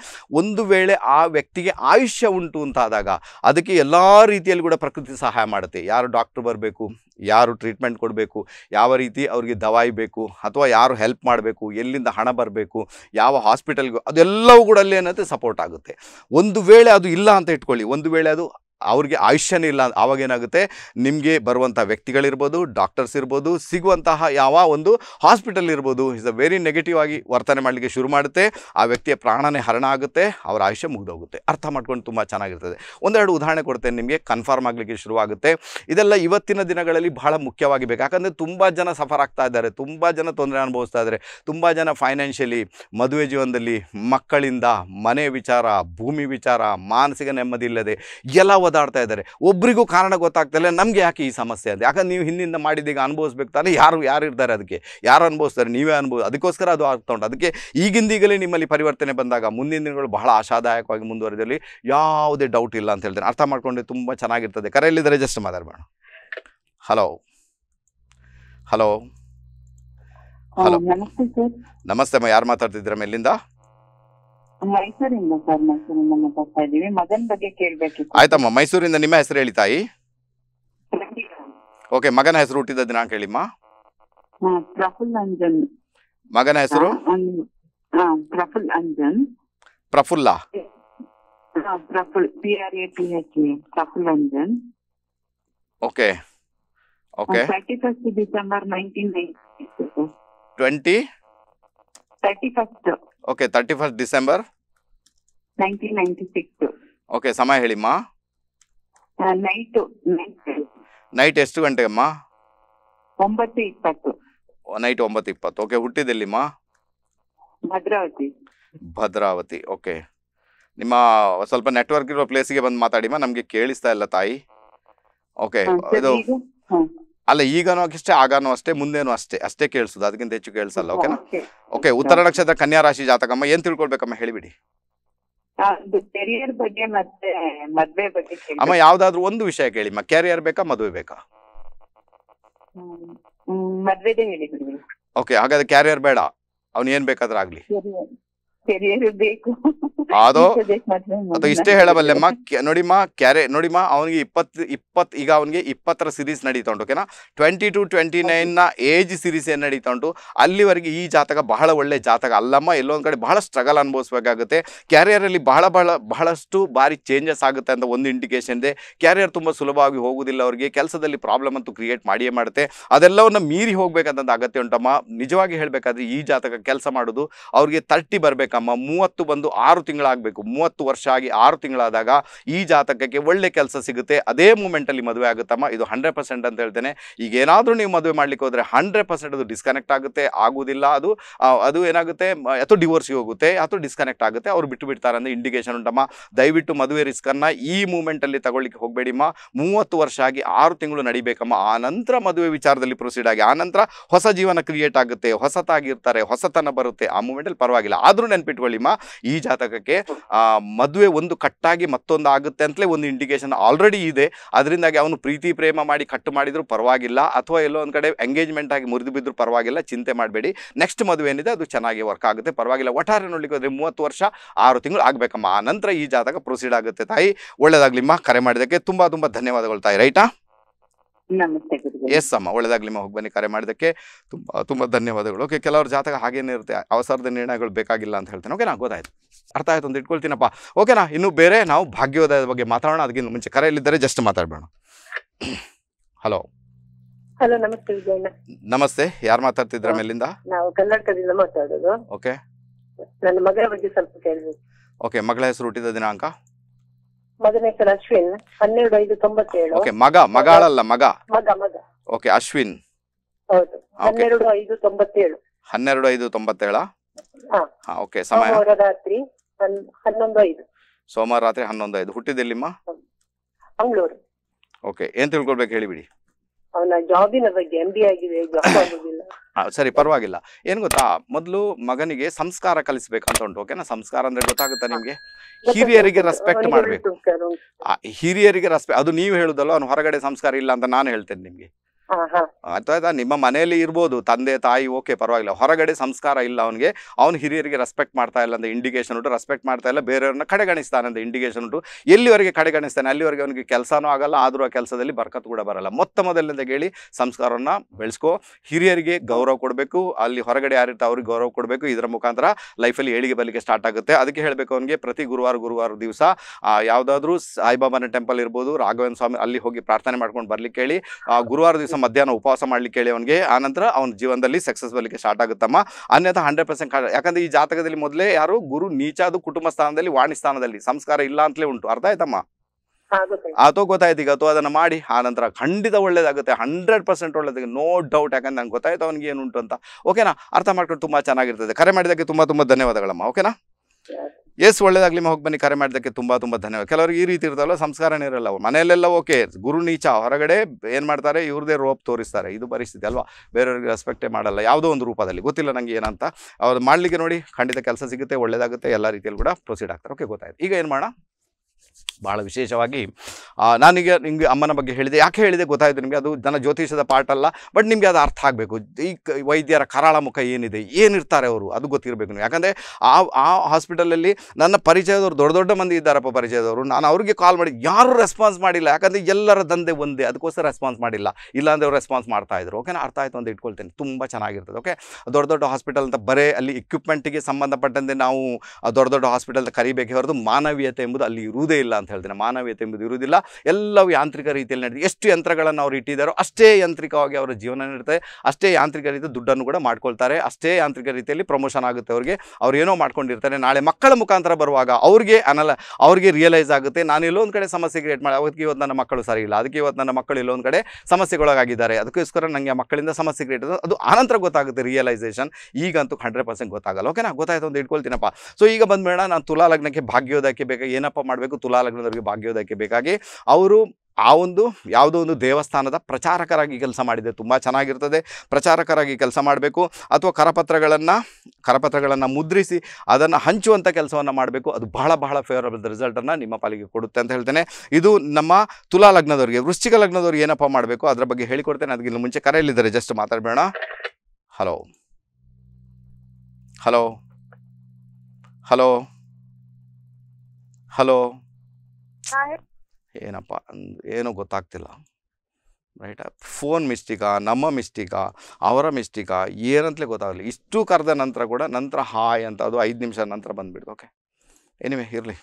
ಒಂದು ವೇಳೆ ಆ ವ್ಯಕ್ತಿಗೆ ಆಯುಷ್ಯ ಉಂಟು ಅಂತಾದಾಗ ಅದಕ್ಕೆ ಎಲ್ಲ ರೀತಿಯಲ್ಲಿ ಕೂಡ ಪ್ರಕೃತಿ ಸಹಾಯ ಮಾಡುತ್ತೆ ಯಾರು ಡಾಕ್ಟ್ರು ಬರಬೇಕು ಯಾರು ಟ್ರೀಟ್ಮೆಂಟ್ ಕೊಡಬೇಕು ಯಾವ ರೀತಿ ಅವರಿಗೆ ದವಾಯಿ ಬೇಕು ಅಥವಾ ಯಾರು ಹೆಲ್ಪ್ ಮಾಡಬೇಕು ಎಲ್ಲಿಂದ ಹಣ ಬರಬೇಕು ಯಾವ ಹಾಸ್ಪಿಟಲ್ಗೆ ಅದೆಲ್ಲವೂ ಕೂಡ ಅಲ್ಲಿ ಏನಂತೆ ಸಪೋರ್ಟ್ ಆಗುತ್ತೆ ಒಂದು ವೇಳೆ ಅದು ಇಲ್ಲ ಅಂತ ಇಟ್ಕೊಳ್ಳಿ ಒಂದು ವೇಳೆ ಅದು ಅವ್ರಿಗೆ ಆಯುಷ್ಯನೇ ಇಲ್ಲ ಏನಾಗುತ್ತೆ ನಿಮಗೆ ಬರುವಂಥ ವ್ಯಕ್ತಿಗಳಿರ್ಬೋದು ಡಾಕ್ಟರ್ಸ್ ಇರ್ಬೋದು ಸಿಗುವಂತಹ ಯಾವ ಒಂದು ಹಾಸ್ಪಿಟಲ್ ಇರ್ಬೋದು ಇಸ್ ಅ ವೆರಿ ನೆಗೆಟಿವ್ ಆಗಿ ವರ್ತನೆ ಮಾಡಲಿಕ್ಕೆ ಶುರು ಮಾಡುತ್ತೆ ಆ ವ್ಯಕ್ತಿಯ ಪ್ರಾಣನೇ ಹರಣ ಆಗುತ್ತೆ ಅವರ ಆಯುಷ್ಯ ಮುಗಿದೋಗುತ್ತೆ ಅರ್ಥ ಮಾಡ್ಕೊಂಡು ತುಂಬ ಚೆನ್ನಾಗಿರ್ತದೆ ಒಂದೆರಡು ಉದಾಹರಣೆ ಕೊಡ್ತೇನೆ ನಿಮಗೆ ಕನ್ಫರ್ಮ್ ಆಗಲಿಕ್ಕೆ ಶುರುವಾಗುತ್ತೆ ಇದೆಲ್ಲ ಇವತ್ತಿನ ದಿನಗಳಲ್ಲಿ ಬಹಳ ಮುಖ್ಯವಾಗಿ ಬೇಕು ಯಾಕಂದರೆ ತುಂಬ ಜನ ಸಫರ್ ಆಗ್ತಾ ಇದ್ದಾರೆ ತುಂಬ ಜನ ತೊಂದರೆ ಅನುಭವಿಸ್ತಾ ಇದ್ದಾರೆ ತುಂಬ ಜನ ಫೈನಾನ್ಷಿಯಲಿ ಮದುವೆ ಜೀವನದಲ್ಲಿ ಮಕ್ಕಳಿಂದ ಮನೆ ವಿಚಾರ ಭೂಮಿ ವಿಚಾರ ಮಾನಸಿಕ ನೆಮ್ಮದಿ ಇಲ್ಲದೆ ಎಲ್ಲ ಒದಾಡ್ತಾ ಇದ್ದಾರೆ ಒಬ್ಬರಿಗೂ ಕಾರಣ ಗೊತ್ತಾಗ್ತಿಲ್ಲ ನಮಗೆ ಯಾಕೆ ಈ ಸಮಸ್ಯೆ ಅಂತ ಯಾಕಂದ್ರೆ ನೀವು ಹಿಂದಿಂದ ಮಾಡಿದೀಗ ಅನುಭವಿಸ್ಬೇಕು ತಾನೆ ಯಾರು ಯಾರು ಇರ್ತಾರೆ ಅದಕ್ಕೆ ಯಾರು ಅನುಭವಿಸ್ತಾರೆ ನೀವೇ ಅನುಭವ ಅದಕ್ಕೋಸ್ಕರ ಅದು ಆಗ್ತಾ ಉಂಟು ಅದಕ್ಕೆ ಈಗಿಂದೀಗಲೇ ನಿಮ್ಮಲ್ಲಿ ಪರಿವರ್ತನೆ ಬಂದಾಗ ಮುಂದಿನ ದಿನಗಳು ಬಹಳ ಆಶಾದಾಯಕವಾಗಿ ಮುಂದುವರೆದಲ್ಲಿ ಯಾವುದೇ ಡೌಟ್ ಇಲ್ಲ ಅಂತ ಹೇಳ್ತಾರೆ ಅರ್ಥ ಮಾಡ್ಕೊಂಡು ತುಂಬ ಚೆನ್ನಾಗಿರ್ತದೆ ಕರೆಯಲ್ಲಿದ್ದರೆ ಜಸ್ಟ್ ಮಾಡ್ಬೇಡ ಹಲೋ ಹಲೋ ಹಲೋ ನಮಸ್ತೆ ಅಮ್ಮ ಯಾರು ಮಾತಾಡ್ತಿದ್ದೀರಮ್ಮ ಎಲ್ಲಿಂದ ಮೈಸೂರಿಂದ ಸರ್ ಮೈಸೂರಿಂದ ಮಾತಾಡ್ತಾ ಇದ್ದೀವಿ ಮಗನ್ ಬಗ್ಗೆ ಕೇಳ್ಬೇಕು ಆಯ್ತಮ್ಮ ಮೈಸೂರಿಂದ ನಿಮ್ಮ ಹೆಸರು ಹೇಳಿ ತಾಯಿ ಓಕೆ ಮಗನ ಹೆಸರು ಹುಟ್ಟಿದ ದಿನಾಂಕ ಹೇಳಿಮ್ಮ ಹಾ, ಪ್ರಫುಲ್ ಅಂಜನ್ ಮಗನ ಹೆಸರು ಅವ್ನು- ಪ್ರಫುಲ್ ಅಂಜನ್ ಪ್ರಫುಲ್ಲ ಹಾ, Praful P R A P H Praful Anjan okay okay thirty first December nineteen ninety twenty thirty first okay thirty first December okay ಸಮಯ ಹೇಳಿಮ್ಮ ನೈಟ್ ಎಷ್ಟು ಗಂಟೆಗಮ್ಮ ನೈಟ್ ಒಂಬತ್ತು ಇಪ್ಪತ್ತು ಓಕೆ ಹುಟ್ಟಿದೆಲ್ಲಿಮ್ಮ ಭದ್ರಾವತಿ ಭದ್ರಾವತಿ ಓಕೆ ನಿಮ್ಮ ಸ್ವಲ್ಪ ನೆಟ್ವರ್ಕ್ ಇರೋ ಪ್ಲೇಸಿಗೆ ಬಂದು ಮಾತಾಡಿಮ್ಮ ನಮಗೆ ಕೇಳಿಸ್ತಾ ಇಲ್ಲ ತಾಯಿ ಓಕೆ ಇದು ಅಲ್ಲ ಈಗನೂ ಅಷ್ಟೇ ಆಗಾನೂ ಅಷ್ಟೇ ಮುಂದೇನು ಅಷ್ಟೇ ಅಷ್ಟೇ ಕೇಳಿಸೋದು ಅದಕ್ಕಿಂತ ಹೆಚ್ಚು ಕೇಳಿಸಲ್ಲ ಓಕೆನಾ ಓಕೆ ಉತ್ತರ ನಕ್ಷತ್ರ ಕನ್ಯಾ ರಾಶಿ ಜಾತಕಮ್ಮ ಏನ್ ತಿಳ್ಕೊಳ್ಬೇಕಮ್ಮ ಹೇಳಿಬಿಡಿ ಅಮ್ಮ ಯಾವ್ದಾದ್ರು ಒಂದು ವಿಷಯ ಕೇಳಿಮ್ಮ ಕ್ಯಾರಿಯರ್ ಬೇಕಾ ಮದುವೆ ಬೇಕಾ ಓಕೆ ಹಾಗಾದ್ರೆ ಕ್ಯಾರಿಯರ್ ಬೇಡ ಅವ್ನು ಏನ್ ಬೇಕಾದ್ರೂ ಆಗ್ಲಿ ಅದು ಇಷ್ಟೇ ಹೇಳಬಲ್ಲೆಮ್ಮ ನೋಡಿಮ್ಮ ಕ್ಯಾರೆ ನೋಡಿಮ್ಮ ಅವನಿಗೆ ಇಪ್ಪತ್ ಇಪ್ಪತ್ ಈಗ ಅವನಿಗೆ ಇಪ್ಪತ್ತರ ಸಿರೀಸ್ ನಡೀತಾ ಉಂಟು ಓಕೆನಾ ಟ್ವೆಂಟಿ ಟು ಟ್ವೆಂಟಿ ನ ಏಜ್ ಸಿರೀಸ್ ಏನ್ ನಡೀತಾ ಉಂಟು ಅಲ್ಲಿವರೆಗೆ ಈ ಜಾತಕ ಬಹಳ ಒಳ್ಳೆ ಜಾತಕ ಅಲ್ಲಮ್ಮ ಎಲ್ಲೊಂದ್ ಕಡೆ ಬಹಳ ಸ್ಟ್ರಗಲ್ ಅನುಭವಿಸಬೇಕಾಗುತ್ತೆ ಅಲ್ಲಿ ಬಹಳ ಬಹಳ ಬಹಳಷ್ಟು ಬಾರಿ ಚೇಂಜಸ್ ಆಗುತ್ತೆ ಅಂತ ಒಂದು ಇಂಡಿಕೇಶನ್ ಇದೆ ಕ್ಯಾರಿಯರ್ ತುಂಬಾ ಸುಲಭವಾಗಿ ಹೋಗುದಿಲ್ಲ ಅವರಿಗೆ ಕೆಲಸದಲ್ಲಿ ಪ್ರಾಬ್ಲಮ್ ಅಂತೂ ಕ್ರಿಯೇಟ್ ಮಾಡಿಯೇ ಮಾಡುತ್ತೆ ಅದೆಲ್ಲವನ್ನ ಮೀರಿ ಹೋಗ್ಬೇಕಂತ ಅಗತ್ಯ ಉಂಟಮ್ಮ ನಿಜವಾಗಿ ಹೇಳಬೇಕಾದ್ರೆ ಈ ಜಾತಕ ಕೆಲಸ ಮಾಡೋದು ಅವ್ರಿಗೆ ತರ್ಟಿ ಬರಬೇಕು ಆಗಬೇಕಮ್ಮ ಮೂವತ್ತು ಬಂದು ಆರು ತಿಂಗಳಾಗಬೇಕು ಮೂವತ್ತು ವರ್ಷ ಆಗಿ ಆರು ತಿಂಗಳಾದಾಗ ಈ ಜಾತಕಕ್ಕೆ ಒಳ್ಳೆ ಕೆಲಸ ಸಿಗುತ್ತೆ ಅದೇ ಮೂಮೆಂಟಲ್ಲಿ ಮದುವೆ ಆಗುತ್ತಮ್ಮ ಇದು ಹಂಡ್ರೆಡ್ ಪರ್ಸೆಂಟ್ ಅಂತ ಹೇಳ್ತೇನೆ ಈಗ ಏನಾದರೂ ನೀವು ಮದುವೆ ಮಾಡಲಿಕ್ಕೆ ಹೋದರೆ ಹಂಡ್ರೆಡ್ ಪರ್ಸೆಂಟ್ ಅದು ಡಿಸ್ಕನೆಕ್ಟ್ ಆಗುತ್ತೆ ಆಗುವುದಿಲ್ಲ ಅದು ಅದು ಏನಾಗುತ್ತೆ ಅಥವಾ ಡಿವೋರ್ಸ್ ಹೋಗುತ್ತೆ ಅಥವಾ ಡಿಸ್ಕನೆಕ್ಟ್ ಆಗುತ್ತೆ ಅವರು ಬಿಟ್ಟು ಬಿಡ್ತಾರೆ ಅಂದರೆ ಇಂಡಿಕೇಶನ್ ಉಂಟಮ್ಮ ದಯವಿಟ್ಟು ಮದುವೆ ರಿಸ್ಕನ್ನು ಈ ಮೂಮೆಂಟಲ್ಲಿ ತಗೊಳ್ಳಿಕ್ಕೆ ಹೋಗಬೇಡಿಮ್ಮ ಮೂವತ್ತು ವರ್ಷ ಆಗಿ ಆರು ತಿಂಗಳು ನಡಿಬೇಕಮ್ಮ ಆ ನಂತರ ಮದುವೆ ವಿಚಾರದಲ್ಲಿ ಪ್ರೊಸೀಡ್ ಆಗಿ ಆ ನಂತರ ಹೊಸ ಜೀವನ ಕ್ರಿಯೇಟ್ ಆಗುತ್ತೆ ಹೊಸತಾಗಿರ್ತಾರೆ ಹೊಸತನ ಬರುತ್ತೆ ಆ ಮೂಮೆಂಟಲ್ಲಿ ಪರವಾಗಿಲ್ಲ ಆದರೂ ನೆನ್ಪಿಟ್ಕೊಳ್ಳಿಮ್ಮ ಈ ಜಾತಕಕ್ಕೆ ಮದುವೆ ಒಂದು ಕಟ್ಟಾಗಿ ಮತ್ತೊಂದು ಆಗುತ್ತೆ ಅಂತಲೇ ಒಂದು ಇಂಡಿಕೇಶನ್ ಆಲ್ರೆಡಿ ಇದೆ ಅದರಿಂದಾಗಿ ಅವನು ಪ್ರೀತಿ ಪ್ರೇಮ ಮಾಡಿ ಕಟ್ಟು ಮಾಡಿದ್ರು ಪರವಾಗಿಲ್ಲ ಅಥವಾ ಎಲ್ಲೋ ಒಂದು ಕಡೆ ಎಂಗೇಜ್ಮೆಂಟ್ ಆಗಿ ಮುರಿದು ಬಿದ್ದರೂ ಪರವಾಗಿಲ್ಲ ಚಿಂತೆ ಮಾಡಬೇಡಿ ನೆಕ್ಸ್ಟ್ ಮದುವೆ ಏನಿದೆ ಅದು ಚೆನ್ನಾಗಿ ವರ್ಕ್ ಆಗುತ್ತೆ ಪರವಾಗಿಲ್ಲ ಒಟ್ಟಾರೆ ನೋಡ್ಲಿಕ್ಕೆ ಹೋದ್ರೆ ಮೂವತ್ತು ವರ್ಷ ಆರು ತಿಂಗಳು ಆಗಬೇಕಮ್ಮ ಆ ನಂತರ ಈ ಜಾತಕ ಪ್ರೊಸೀಡ್ ಆಗುತ್ತೆ ತಾಯಿ ಒಳ್ಳೇದಾಗ್ಲಿಮ್ಮ ಕರೆ ಮಾಡಿದಕ್ಕೆ ತುಂಬ ತುಂಬ ಧನ್ಯವಾದಗಳು ತಾಯಿ ರೈಟಾ ಎಸ್ ಅಮ್ಮ ಒಳ್ಳೇದಾಗ್ಲಿ ಹೋಗಿ ಬನ್ನಿ ಕರೆ ಮಾಡಿದಕ್ಕೆ ತುಂಬಾ ತುಂಬಾ ಧನ್ಯವಾದಗಳು ಓಕೆ ಕೆಲವರು ಜಾತಕ ಹಾಗೇನೇ ಇರುತ್ತೆ ಅವಸರದ ನಿರ್ಣಯಗಳು ಬೇಕಾಗಿಲ್ಲ ಅಂತ ಹೇಳ್ತೇನೆ ನಾ ಗೊತ್ತಾಯ್ತು ಅರ್ಥ ಆಯ್ತು ಅಂತ ಇಟ್ಕೊಳ್ತೀನಪ್ಪ ಓಕೆನಾ ಇನ್ನು ಬೇರೆ ನಾವು ಭಾಗ್ಯೋದಯದ ಬಗ್ಗೆ ಮಾತಾಡೋಣ ಅದಕ್ಕಿಂತ ಮುಂಚೆ ಕರೆ ಕರೆಯಲ್ಲಿದ್ದರೆ ಜಸ್ಟ್ ಮಾತಾಡಬೇಡ ಹಲೋ ಹಲೋ ನಮಸ್ತೆ ನಮಸ್ತೆ ಯಾರು ಮಾತಾಡ್ತಿದ್ರ ಮೇಲಿಂದ ನಾವು ಓಕೆ ನನ್ನ ಮಗಳ ಬಗ್ಗೆ ಸ್ವಲ್ಪ ಕೇಳಬೇಕು ಓಕೆ ಮಗಳ ಹೆಸರು ಹುಟ್ಟಿದ ದಿನಾಂಕ ಮೊದಲನೇ ಅಶ್ವಿನ್ ಹನ್ನೆರಡು ಐದು ತೊಂಬತ್ತೇಳು ಓಕೆ ಮಗ ಮಗಾಳಲ್ಲ ಮಗ ಮಗ ಮಗ ಓಕೆ ಅಶ್ವಿನ್ ಹೌದು ಹನ್ನೆರಡು ಐದು ತೊಂಬತ್ತೇಳು ಹನ್ನೆರಡು ಐದು ತೊಂಬತ್ತೇಳ ಓಕೆ ಸಮಯ ರಾತ್ರಿ ಹನ್ನೊಂದು ಐದು ಸೋಮವಾರ ರಾತ್ರಿ ಹನ್ನೊಂದು ಐದು ಹುಟ್ಟಿದೆಲ್ಲಿಮ್ಮ ಮಂಗಳೂರು ಓಕೆ ಏನ್ ತಿಳ್ಕೊಳ್ಬೇಕು ಹೇಳಿಬಿಡಿ ಅವನ ಜಾಬಿನ ಬಗ್ಗೆ ಎಂ ಬಿ ಆಗಿದೆ ಜಾಬ್ ಆಗುದಿಲ್ಲ ಸರಿ ಪರವಾಗಿಲ್ಲ ಏನು ಗೊತ್ತಾ ಮೊದಲು ಮಗನಿಗೆ ಸಂಸ್ಕಾರ ಅಂತ ಉಂಟು ಓಕೆನಾ ಸಂಸ್ಕಾರ ಅಂದ್ರೆ ಗೊತ್ತಾಗುತ್ತಾ ನಿಮಗೆ ಹಿರಿಯರಿಗೆ ರೆಸ್ಪೆಕ್ಟ್ ಮಾಡಬೇಕು ಹಿರಿಯರಿಗೆ ರೆಸ್ಪೆಕ್ಟ್ ಅದು ನೀವು ಹೇಳುದಲ್ಲ ಅವ್ನು ಹೊರಗಡೆ ಸಂಸ್ಕಾರ ಇಲ್ಲ ಅಂತ ನಾನು ಹೇಳ್ತೇನೆ ನಿಮಗೆ ಆಯ್ತಾಯ್ತಾ ನಿಮ್ಮ ಮನೆಯಲ್ಲಿ ಇರ್ಬೋದು ತಂದೆ ತಾಯಿ ಓಕೆ ಪರವಾಗಿಲ್ಲ ಹೊರಗಡೆ ಸಂಸ್ಕಾರ ಇಲ್ಲ ಅವನಿಗೆ ಅವ್ನು ಹಿರಿಯರಿಗೆ ರೆಸ್ಪೆಕ್ಟ್ ಮಾಡ್ತಾ ಇಲ್ಲ ಅಂತ ಇಂಡಿಕೇಶನ್ ಉಂಟು ರೆಸ್ಪೆಕ್ಟ್ ಮಾಡ್ತಾ ಇಲ್ಲ ಬೇರೆಯವ್ರನ್ನ ಕಡೆಗಣಿಸ್ತಾನೆ ಅಂತ ಇಂಡಿಕೇಶನ್ ಉಂಟು ಎಲ್ಲಿವರೆಗೆ ಕಡೆಗಣಿಸ್ತಾನೆ ಅಲ್ಲಿವರೆಗೆ ಅವನಿಗೆ ಕೆಲಸನೂ ಆಗಲ್ಲ ಆದರೂ ಆ ಕೆಲಸದಲ್ಲಿ ಬರ್ಕತ್ ಕೂಡ ಬರಲ್ಲ ಮೊತ್ತ ಮೊದಲಿಂದ ಕೇಳಿ ಸಂಸ್ಕಾರವನ್ನು ಬೆಳೆಸ್ಕೋ ಹಿರಿಯರಿಗೆ ಗೌರವ ಕೊಡಬೇಕು ಅಲ್ಲಿ ಹೊರಗಡೆ ಯಾರಿರ್ತಾ ಅವ್ರಿಗೆ ಗೌರವ ಕೊಡಬೇಕು ಇದರ ಮುಖಾಂತರ ಲೈಫಲ್ಲಿ ಏಳಿಗೆ ಬಲಿಗೆ ಸ್ಟಾರ್ಟ್ ಆಗುತ್ತೆ ಅದಕ್ಕೆ ಹೇಳಬೇಕು ಅವನಿಗೆ ಪ್ರತಿ ಗುರುವಾರ ಗುರುವಾರ ದಿವಸ ಯಾವುದಾದ್ರೂ ಸಾಯಿಬಾಬಾನ ಟೆಂಪಲ್ ಇರ್ಬೋದು ರಾಘವೇಂದ್ರ ಸ್ವಾಮಿ ಅಲ್ಲಿ ಹೋಗಿ ಪ್ರಾರ್ಥನೆ ಮಾಡ್ಕೊಂಡು ಬರ್ಲಿಕ್ಕೆ ಹೇಳಿ ಗುರುವಾರ ದಿವಸ ಮಧ್ಯಾಹ್ನ ಉಪವಾಸ ಮಾಡ್ಲಿಕ್ಕೆ ಹೇಳಿ ಅವನಿಗೆ ಆನಂತರ ಅವನ ಜೀವನದಲ್ಲಿ ಸಕ್ಸಸ್ ಬರಲಿಕ್ಕೆ ಸ್ಟಾರ್ಟ್ ಆಗುತ್ತಮ್ಮ ಅನ್ಯಥ ಹಂಡ್ರೆಡ್ ಪರ್ಸೆಂಟ್ ಯಾಕಂದ್ರೆ ಈ ಜಾತಕದಲ್ಲಿ ಮೊದಲೇ ಯಾರು ಗುರು ನೀಚಾದು ಕುಟುಂಬ ಸ್ಥಾನದಲ್ಲಿ ವಾಣಿ ಸ್ಥಾನದಲ್ಲಿ ಸಂಸ್ಕಾರ ಇಲ್ಲ ಅಂತಲೇ ಉಂಟು ಅರ್ಥ ಆಯ್ತಮ್ಮ ಅಥವಾ ಗೊತ್ತಾಯ್ತು ಈಗ ಅಥವಾ ಅದನ್ನ ಮಾಡಿ ಆ ನಂತರ ಖಂಡಿತ ಒಳ್ಳೇದಾಗುತ್ತೆ ಹಂಡ್ರೆಡ್ ಪರ್ಸೆಂಟ್ ಒಳ್ಳೇದಾಗ ನೋ ಡೌಟ್ ಯಾಕಂದ್ರೆ ನಂಗೆ ಗೊತ್ತಾಯ್ತು ಅವನಿಗೆ ಏನು ಉಂಟು ಅಂತ ಓಕೆನಾ ಅರ್ಥ ಮಾಡ್ಕೊಂಡು ತುಂಬಾ ಚೆನ್ನಾಗಿರ್ತದೆ ಕರೆ ಮಾಡಿದಕ್ಕೆ ತುಂಬಾ ತುಂಬಾ ಧನ್ಯವಾದಗಳಮ್ಮ ಓಕೆನಾ ಎಸ್ ಒಳ್ಳೇದಾಗಲಿ ಹೋಗಿ ಬನ್ನಿ ಕರೆ ಮಾಡಿದ್ದಕ್ಕೆ ತುಂಬ ತುಂಬ ಧನ್ಯವಾದ ಕೆಲವರಿಗೆ ಈ ರೀತಿ ಇರ್ತಲ್ಲ ಸಂಸ್ಕಾರನೇ ಇರಲ್ಲ ಮನೆಯಲ್ಲೆಲ್ಲ ಓಕೆ ಗುರು ನೀಚ ಹೊರಗಡೆ ಏನು ಮಾಡ್ತಾರೆ ಇವ್ರದೇ ರೋಪ್ ತೋರಿಸ್ತಾರೆ ಇದು ಪರಿಸ್ಥಿತಿ ಅಲ್ವಾ ಬೇರೆಯವ್ರಿಗೆ ರೆಸ್ಪೆಕ್ಟೇ ಮಾಡಲ್ಲ ಯಾವುದೋ ಒಂದು ರೂಪದಲ್ಲಿ ಗೊತ್ತಿಲ್ಲ ನನಗೆ ಏನಂತ ಅವ್ರು ಮಾಡಲಿಕ್ಕೆ ನೋಡಿ ಖಂಡಿತ ಕೆಲಸ ಸಿಗುತ್ತೆ ಒಳ್ಳೇದಾಗುತ್ತೆ ಎಲ್ಲ ರೀತಿಯಲ್ಲಿ ಕೂಡ ಪ್ರೊಸೀಡ್ ಆಗ್ತಾರೆ ಓಕೆ ಗೊತ್ತಾಯ್ತು ಈಗ ಏನು ಮಾಡೋಣ ಭಾಳ ವಿಶೇಷವಾಗಿ ನಾನೀಗ ನಿಮಗೆ ಅಮ್ಮನ ಬಗ್ಗೆ ಹೇಳಿದೆ ಯಾಕೆ ಹೇಳಿದೆ ಗೊತ್ತಾಯಿತು ನಿಮಗೆ ಅದು ನನ್ನ ಜ್ಯೋತಿಷದ ಪಾರ್ಟ್ ಅಲ್ಲ ಬಟ್ ನಿಮಗೆ ಅದು ಅರ್ಥ ಆಗಬೇಕು ಈ ವೈದ್ಯರ ಕರಾಳ ಮುಖ ಏನಿದೆ ಏನಿರ್ತಾರೆ ಅವರು ಅದು ಗೊತ್ತಿರಬೇಕು ನೀವು ಯಾಕಂದರೆ ಆ ಆ ಹಾಸ್ಪಿಟಲಲ್ಲಿ ನನ್ನ ಪರಿಚಯದವರು ದೊಡ್ಡ ದೊಡ್ಡ ಮಂದಿ ಇದ್ದಾರಪ್ಪ ಪರಿಚಯದವರು ನಾನು ಅವ್ರಿಗೆ ಕಾಲ್ ಮಾಡಿ ಯಾರೂ ರೆಸ್ಪಾನ್ಸ್ ಮಾಡಿಲ್ಲ ಯಾಕಂದರೆ ಎಲ್ಲರ ದಂಧೆ ಒಂದೇ ಅದಕ್ಕೋಸ್ಕರ ರೆಸ್ಪಾನ್ಸ್ ಮಾಡಿಲ್ಲ ಇಲ್ಲಾಂದರೆ ಅವ್ರು ರೆಸ್ಪಾನ್ಸ್ ಮಾಡ್ತಾಯಿದ್ರು ಓಕೆ ಅರ್ಥ ಆಯಿತು ಅಂತ ಇಟ್ಕೊಳ್ತೇನೆ ತುಂಬ ಚೆನ್ನಾಗಿರ್ತದೆ ಓಕೆ ದೊಡ್ಡ ದೊಡ್ಡ ಹಾಸ್ಪಿಟಲ್ ಅಂತ ಬರೇ ಅಲ್ಲಿ ಇಕ್ವಿಪ್ಮೆಂಟಿಗೆ ಸಂಬಂಧಪಟ್ಟಂತೆ ನಾವು ದೊಡ್ಡ ದೊಡ್ಡ ಹಾಸ್ಪಿಟಲ್ ಕರಿಬೇಕೆ ಹೊರತು ಮಾನವೀಯತೆ ಎಂಬುದು ಅಲ್ಲಿ ಇರುವುದಿಲ್ಲ ಇರುವುದೇ ಇಲ್ಲ ಅಂತ ಹೇಳ್ತೇನೆ ಮಾನವೀಯತೆ ಎಂಬುದು ಇರುವುದಿಲ್ಲ ಎಲ್ಲವೂ ಯಾಂತ್ರಿಕ ರೀತಿಯಲ್ಲಿ ನಡೆದಿದೆ ಎಷ್ಟು ಯಂತ್ರಗಳನ್ನು ಅವರು ಇಟ್ಟಿದ್ದಾರೋ ಅಷ್ಟೇ ಯಾಂತ್ರಿಕವಾಗಿ ಅವರ ಜೀವನ ನಡೀತದೆ ಅಷ್ಟೇ ಯಾಂತ್ರಿಕ ರೀತಿಯ ದುಡ್ಡನ್ನು ಕೂಡ ಮಾಡ್ಕೊಳ್ತಾರೆ ಅಷ್ಟೇ ಯಾಂತ್ರಿಕ ರೀತಿಯಲ್ಲಿ ಪ್ರಮೋಷನ್ ಆಗುತ್ತೆ ಅವರಿಗೆ ಅವ್ರು ಏನೋ ಮಾಡ್ಕೊಂಡಿರ್ತಾರೆ ನಾಳೆ ಮಕ್ಕಳ ಮುಖಾಂತರ ಬರುವಾಗ ಅವ್ರಿಗೆ ಅನಲ ಅವ್ರಿಗೆ ರಿಯಲೈಸ್ ಆಗುತ್ತೆ ನಾನು ಇಲ್ಲೊಂದು ಕಡೆ ಸಮಸ್ಯೆ ಕ್ರಿಯೇಟ್ ಮಾಡಿ ಅವತ್ತಿಗೆ ಇವತ್ತು ನನ್ನ ಮಕ್ಕಳು ಸರಿ ಇಲ್ಲ ಅದಕ್ಕೆ ಇವತ್ತು ನನ್ನ ಮಕ್ಕಳು ಇಲ್ಲೊಂದು ಕಡೆ ಸಮಸ್ಯೆಗೊಳಗಾಗಿದ್ದಾರೆ ಅದಕ್ಕೋಸ್ಕರ ನನಗೆ ಮಕ್ಕಳಿಂದ ಸಮಸ್ಯೆ ಕ್ರಿಯೇಟ್ ಅದು ಆನಂತರ ಗೊತ್ತಾಗುತ್ತೆ ರಿಯಲೈಸೇಷನ್ ಈಗಂತೂ ಹಂಡ್ರೆಡ್ ಪರ್ಸೆಂಟ್ ಗೊತ್ತಾಗಲ್ಲ ಓಕೆನಾ ಗೊತ್ತಾಯ್ತು ಒಂದು ಇಟ್ಕೊಳ್ತೀನಪ್ಪ ಸೊ ಈಗ ಬಂದ್ಬೇಡ ನಾನು ತುಲಾ ಲಗ್ನಕ್ಕೆ ಭಾಗ್ಯೋದಕ್ಕೆ ಬೇಕು ಏನಪ್ಪ ಮಾಡಬೇಕು ತುಲಾ ಲಗ್ನದವರಿಗೆ ಭಾಗ್ಯೋದಯಕ್ಕೆ ಬೇಕಾಗಿ ಅವರು ಆ ಒಂದು ಯಾವುದೋ ಒಂದು ದೇವಸ್ಥಾನದ ಪ್ರಚಾರಕರಾಗಿ ಕೆಲಸ ಮಾಡಿದೆ ತುಂಬ ಚೆನ್ನಾಗಿರ್ತದೆ ಪ್ರಚಾರಕರಾಗಿ ಕೆಲಸ ಮಾಡಬೇಕು ಅಥವಾ ಕರಪತ್ರಗಳನ್ನು ಕರಪತ್ರಗಳನ್ನು ಮುದ್ರಿಸಿ ಅದನ್ನು ಹಂಚುವಂಥ ಕೆಲಸವನ್ನು ಮಾಡಬೇಕು ಅದು ಬಹಳ ಬಹಳ ಫೇವರಬಲ್ ರಿಸಲ್ಟನ್ನು ನಿಮ್ಮ ಪಾಲಿಗೆ ಕೊಡುತ್ತೆ ಅಂತ ಹೇಳ್ತೇನೆ ಇದು ನಮ್ಮ ತುಲಾ ಲಗ್ನದವರಿಗೆ ವೃಶ್ಚಿಕ ಲಗ್ನದವ್ರಿಗೆ ಏನಪ್ಪ ಮಾಡಬೇಕು ಅದರ ಬಗ್ಗೆ ಹೇಳಿಕೊಡ್ತೇನೆ ಅದಕ್ಕೆ ಇಲ್ಲಿ ಮುಂಚೆ ಕರೆಯಲ್ಲಿದ್ದಾರೆ ಜಸ್ಟ್ ಮಾತಾಡಬೇಡ ಹಲೋ ಹಲೋ ಹಲೋ ಹಲೋ ಏನಪ್ಪ ಏನೂ ಗೊತ್ತಾಗ್ತಿಲ್ಲ ರೈಟ ಫೋನ್ ಮಿಸ್ಟೇಕಾ ನಮ್ಮ ಮಿಸ್ಟೇಕಾ ಅವರ ಮಿಸ್ಟೇಕಾ ಏನಂತಲೇ ಗೊತ್ತಾಗಲಿ ಇಷ್ಟು ಕರೆದ ನಂತರ ಕೂಡ ನಂತರ ಹಾಯ್ ಅಂತ ಅದು ಐದು ನಿಮಿಷ ನಂತರ ಬಂದುಬಿಡ್ತು ಓಕೆ ಎನಿವೆ ಇರಲಿ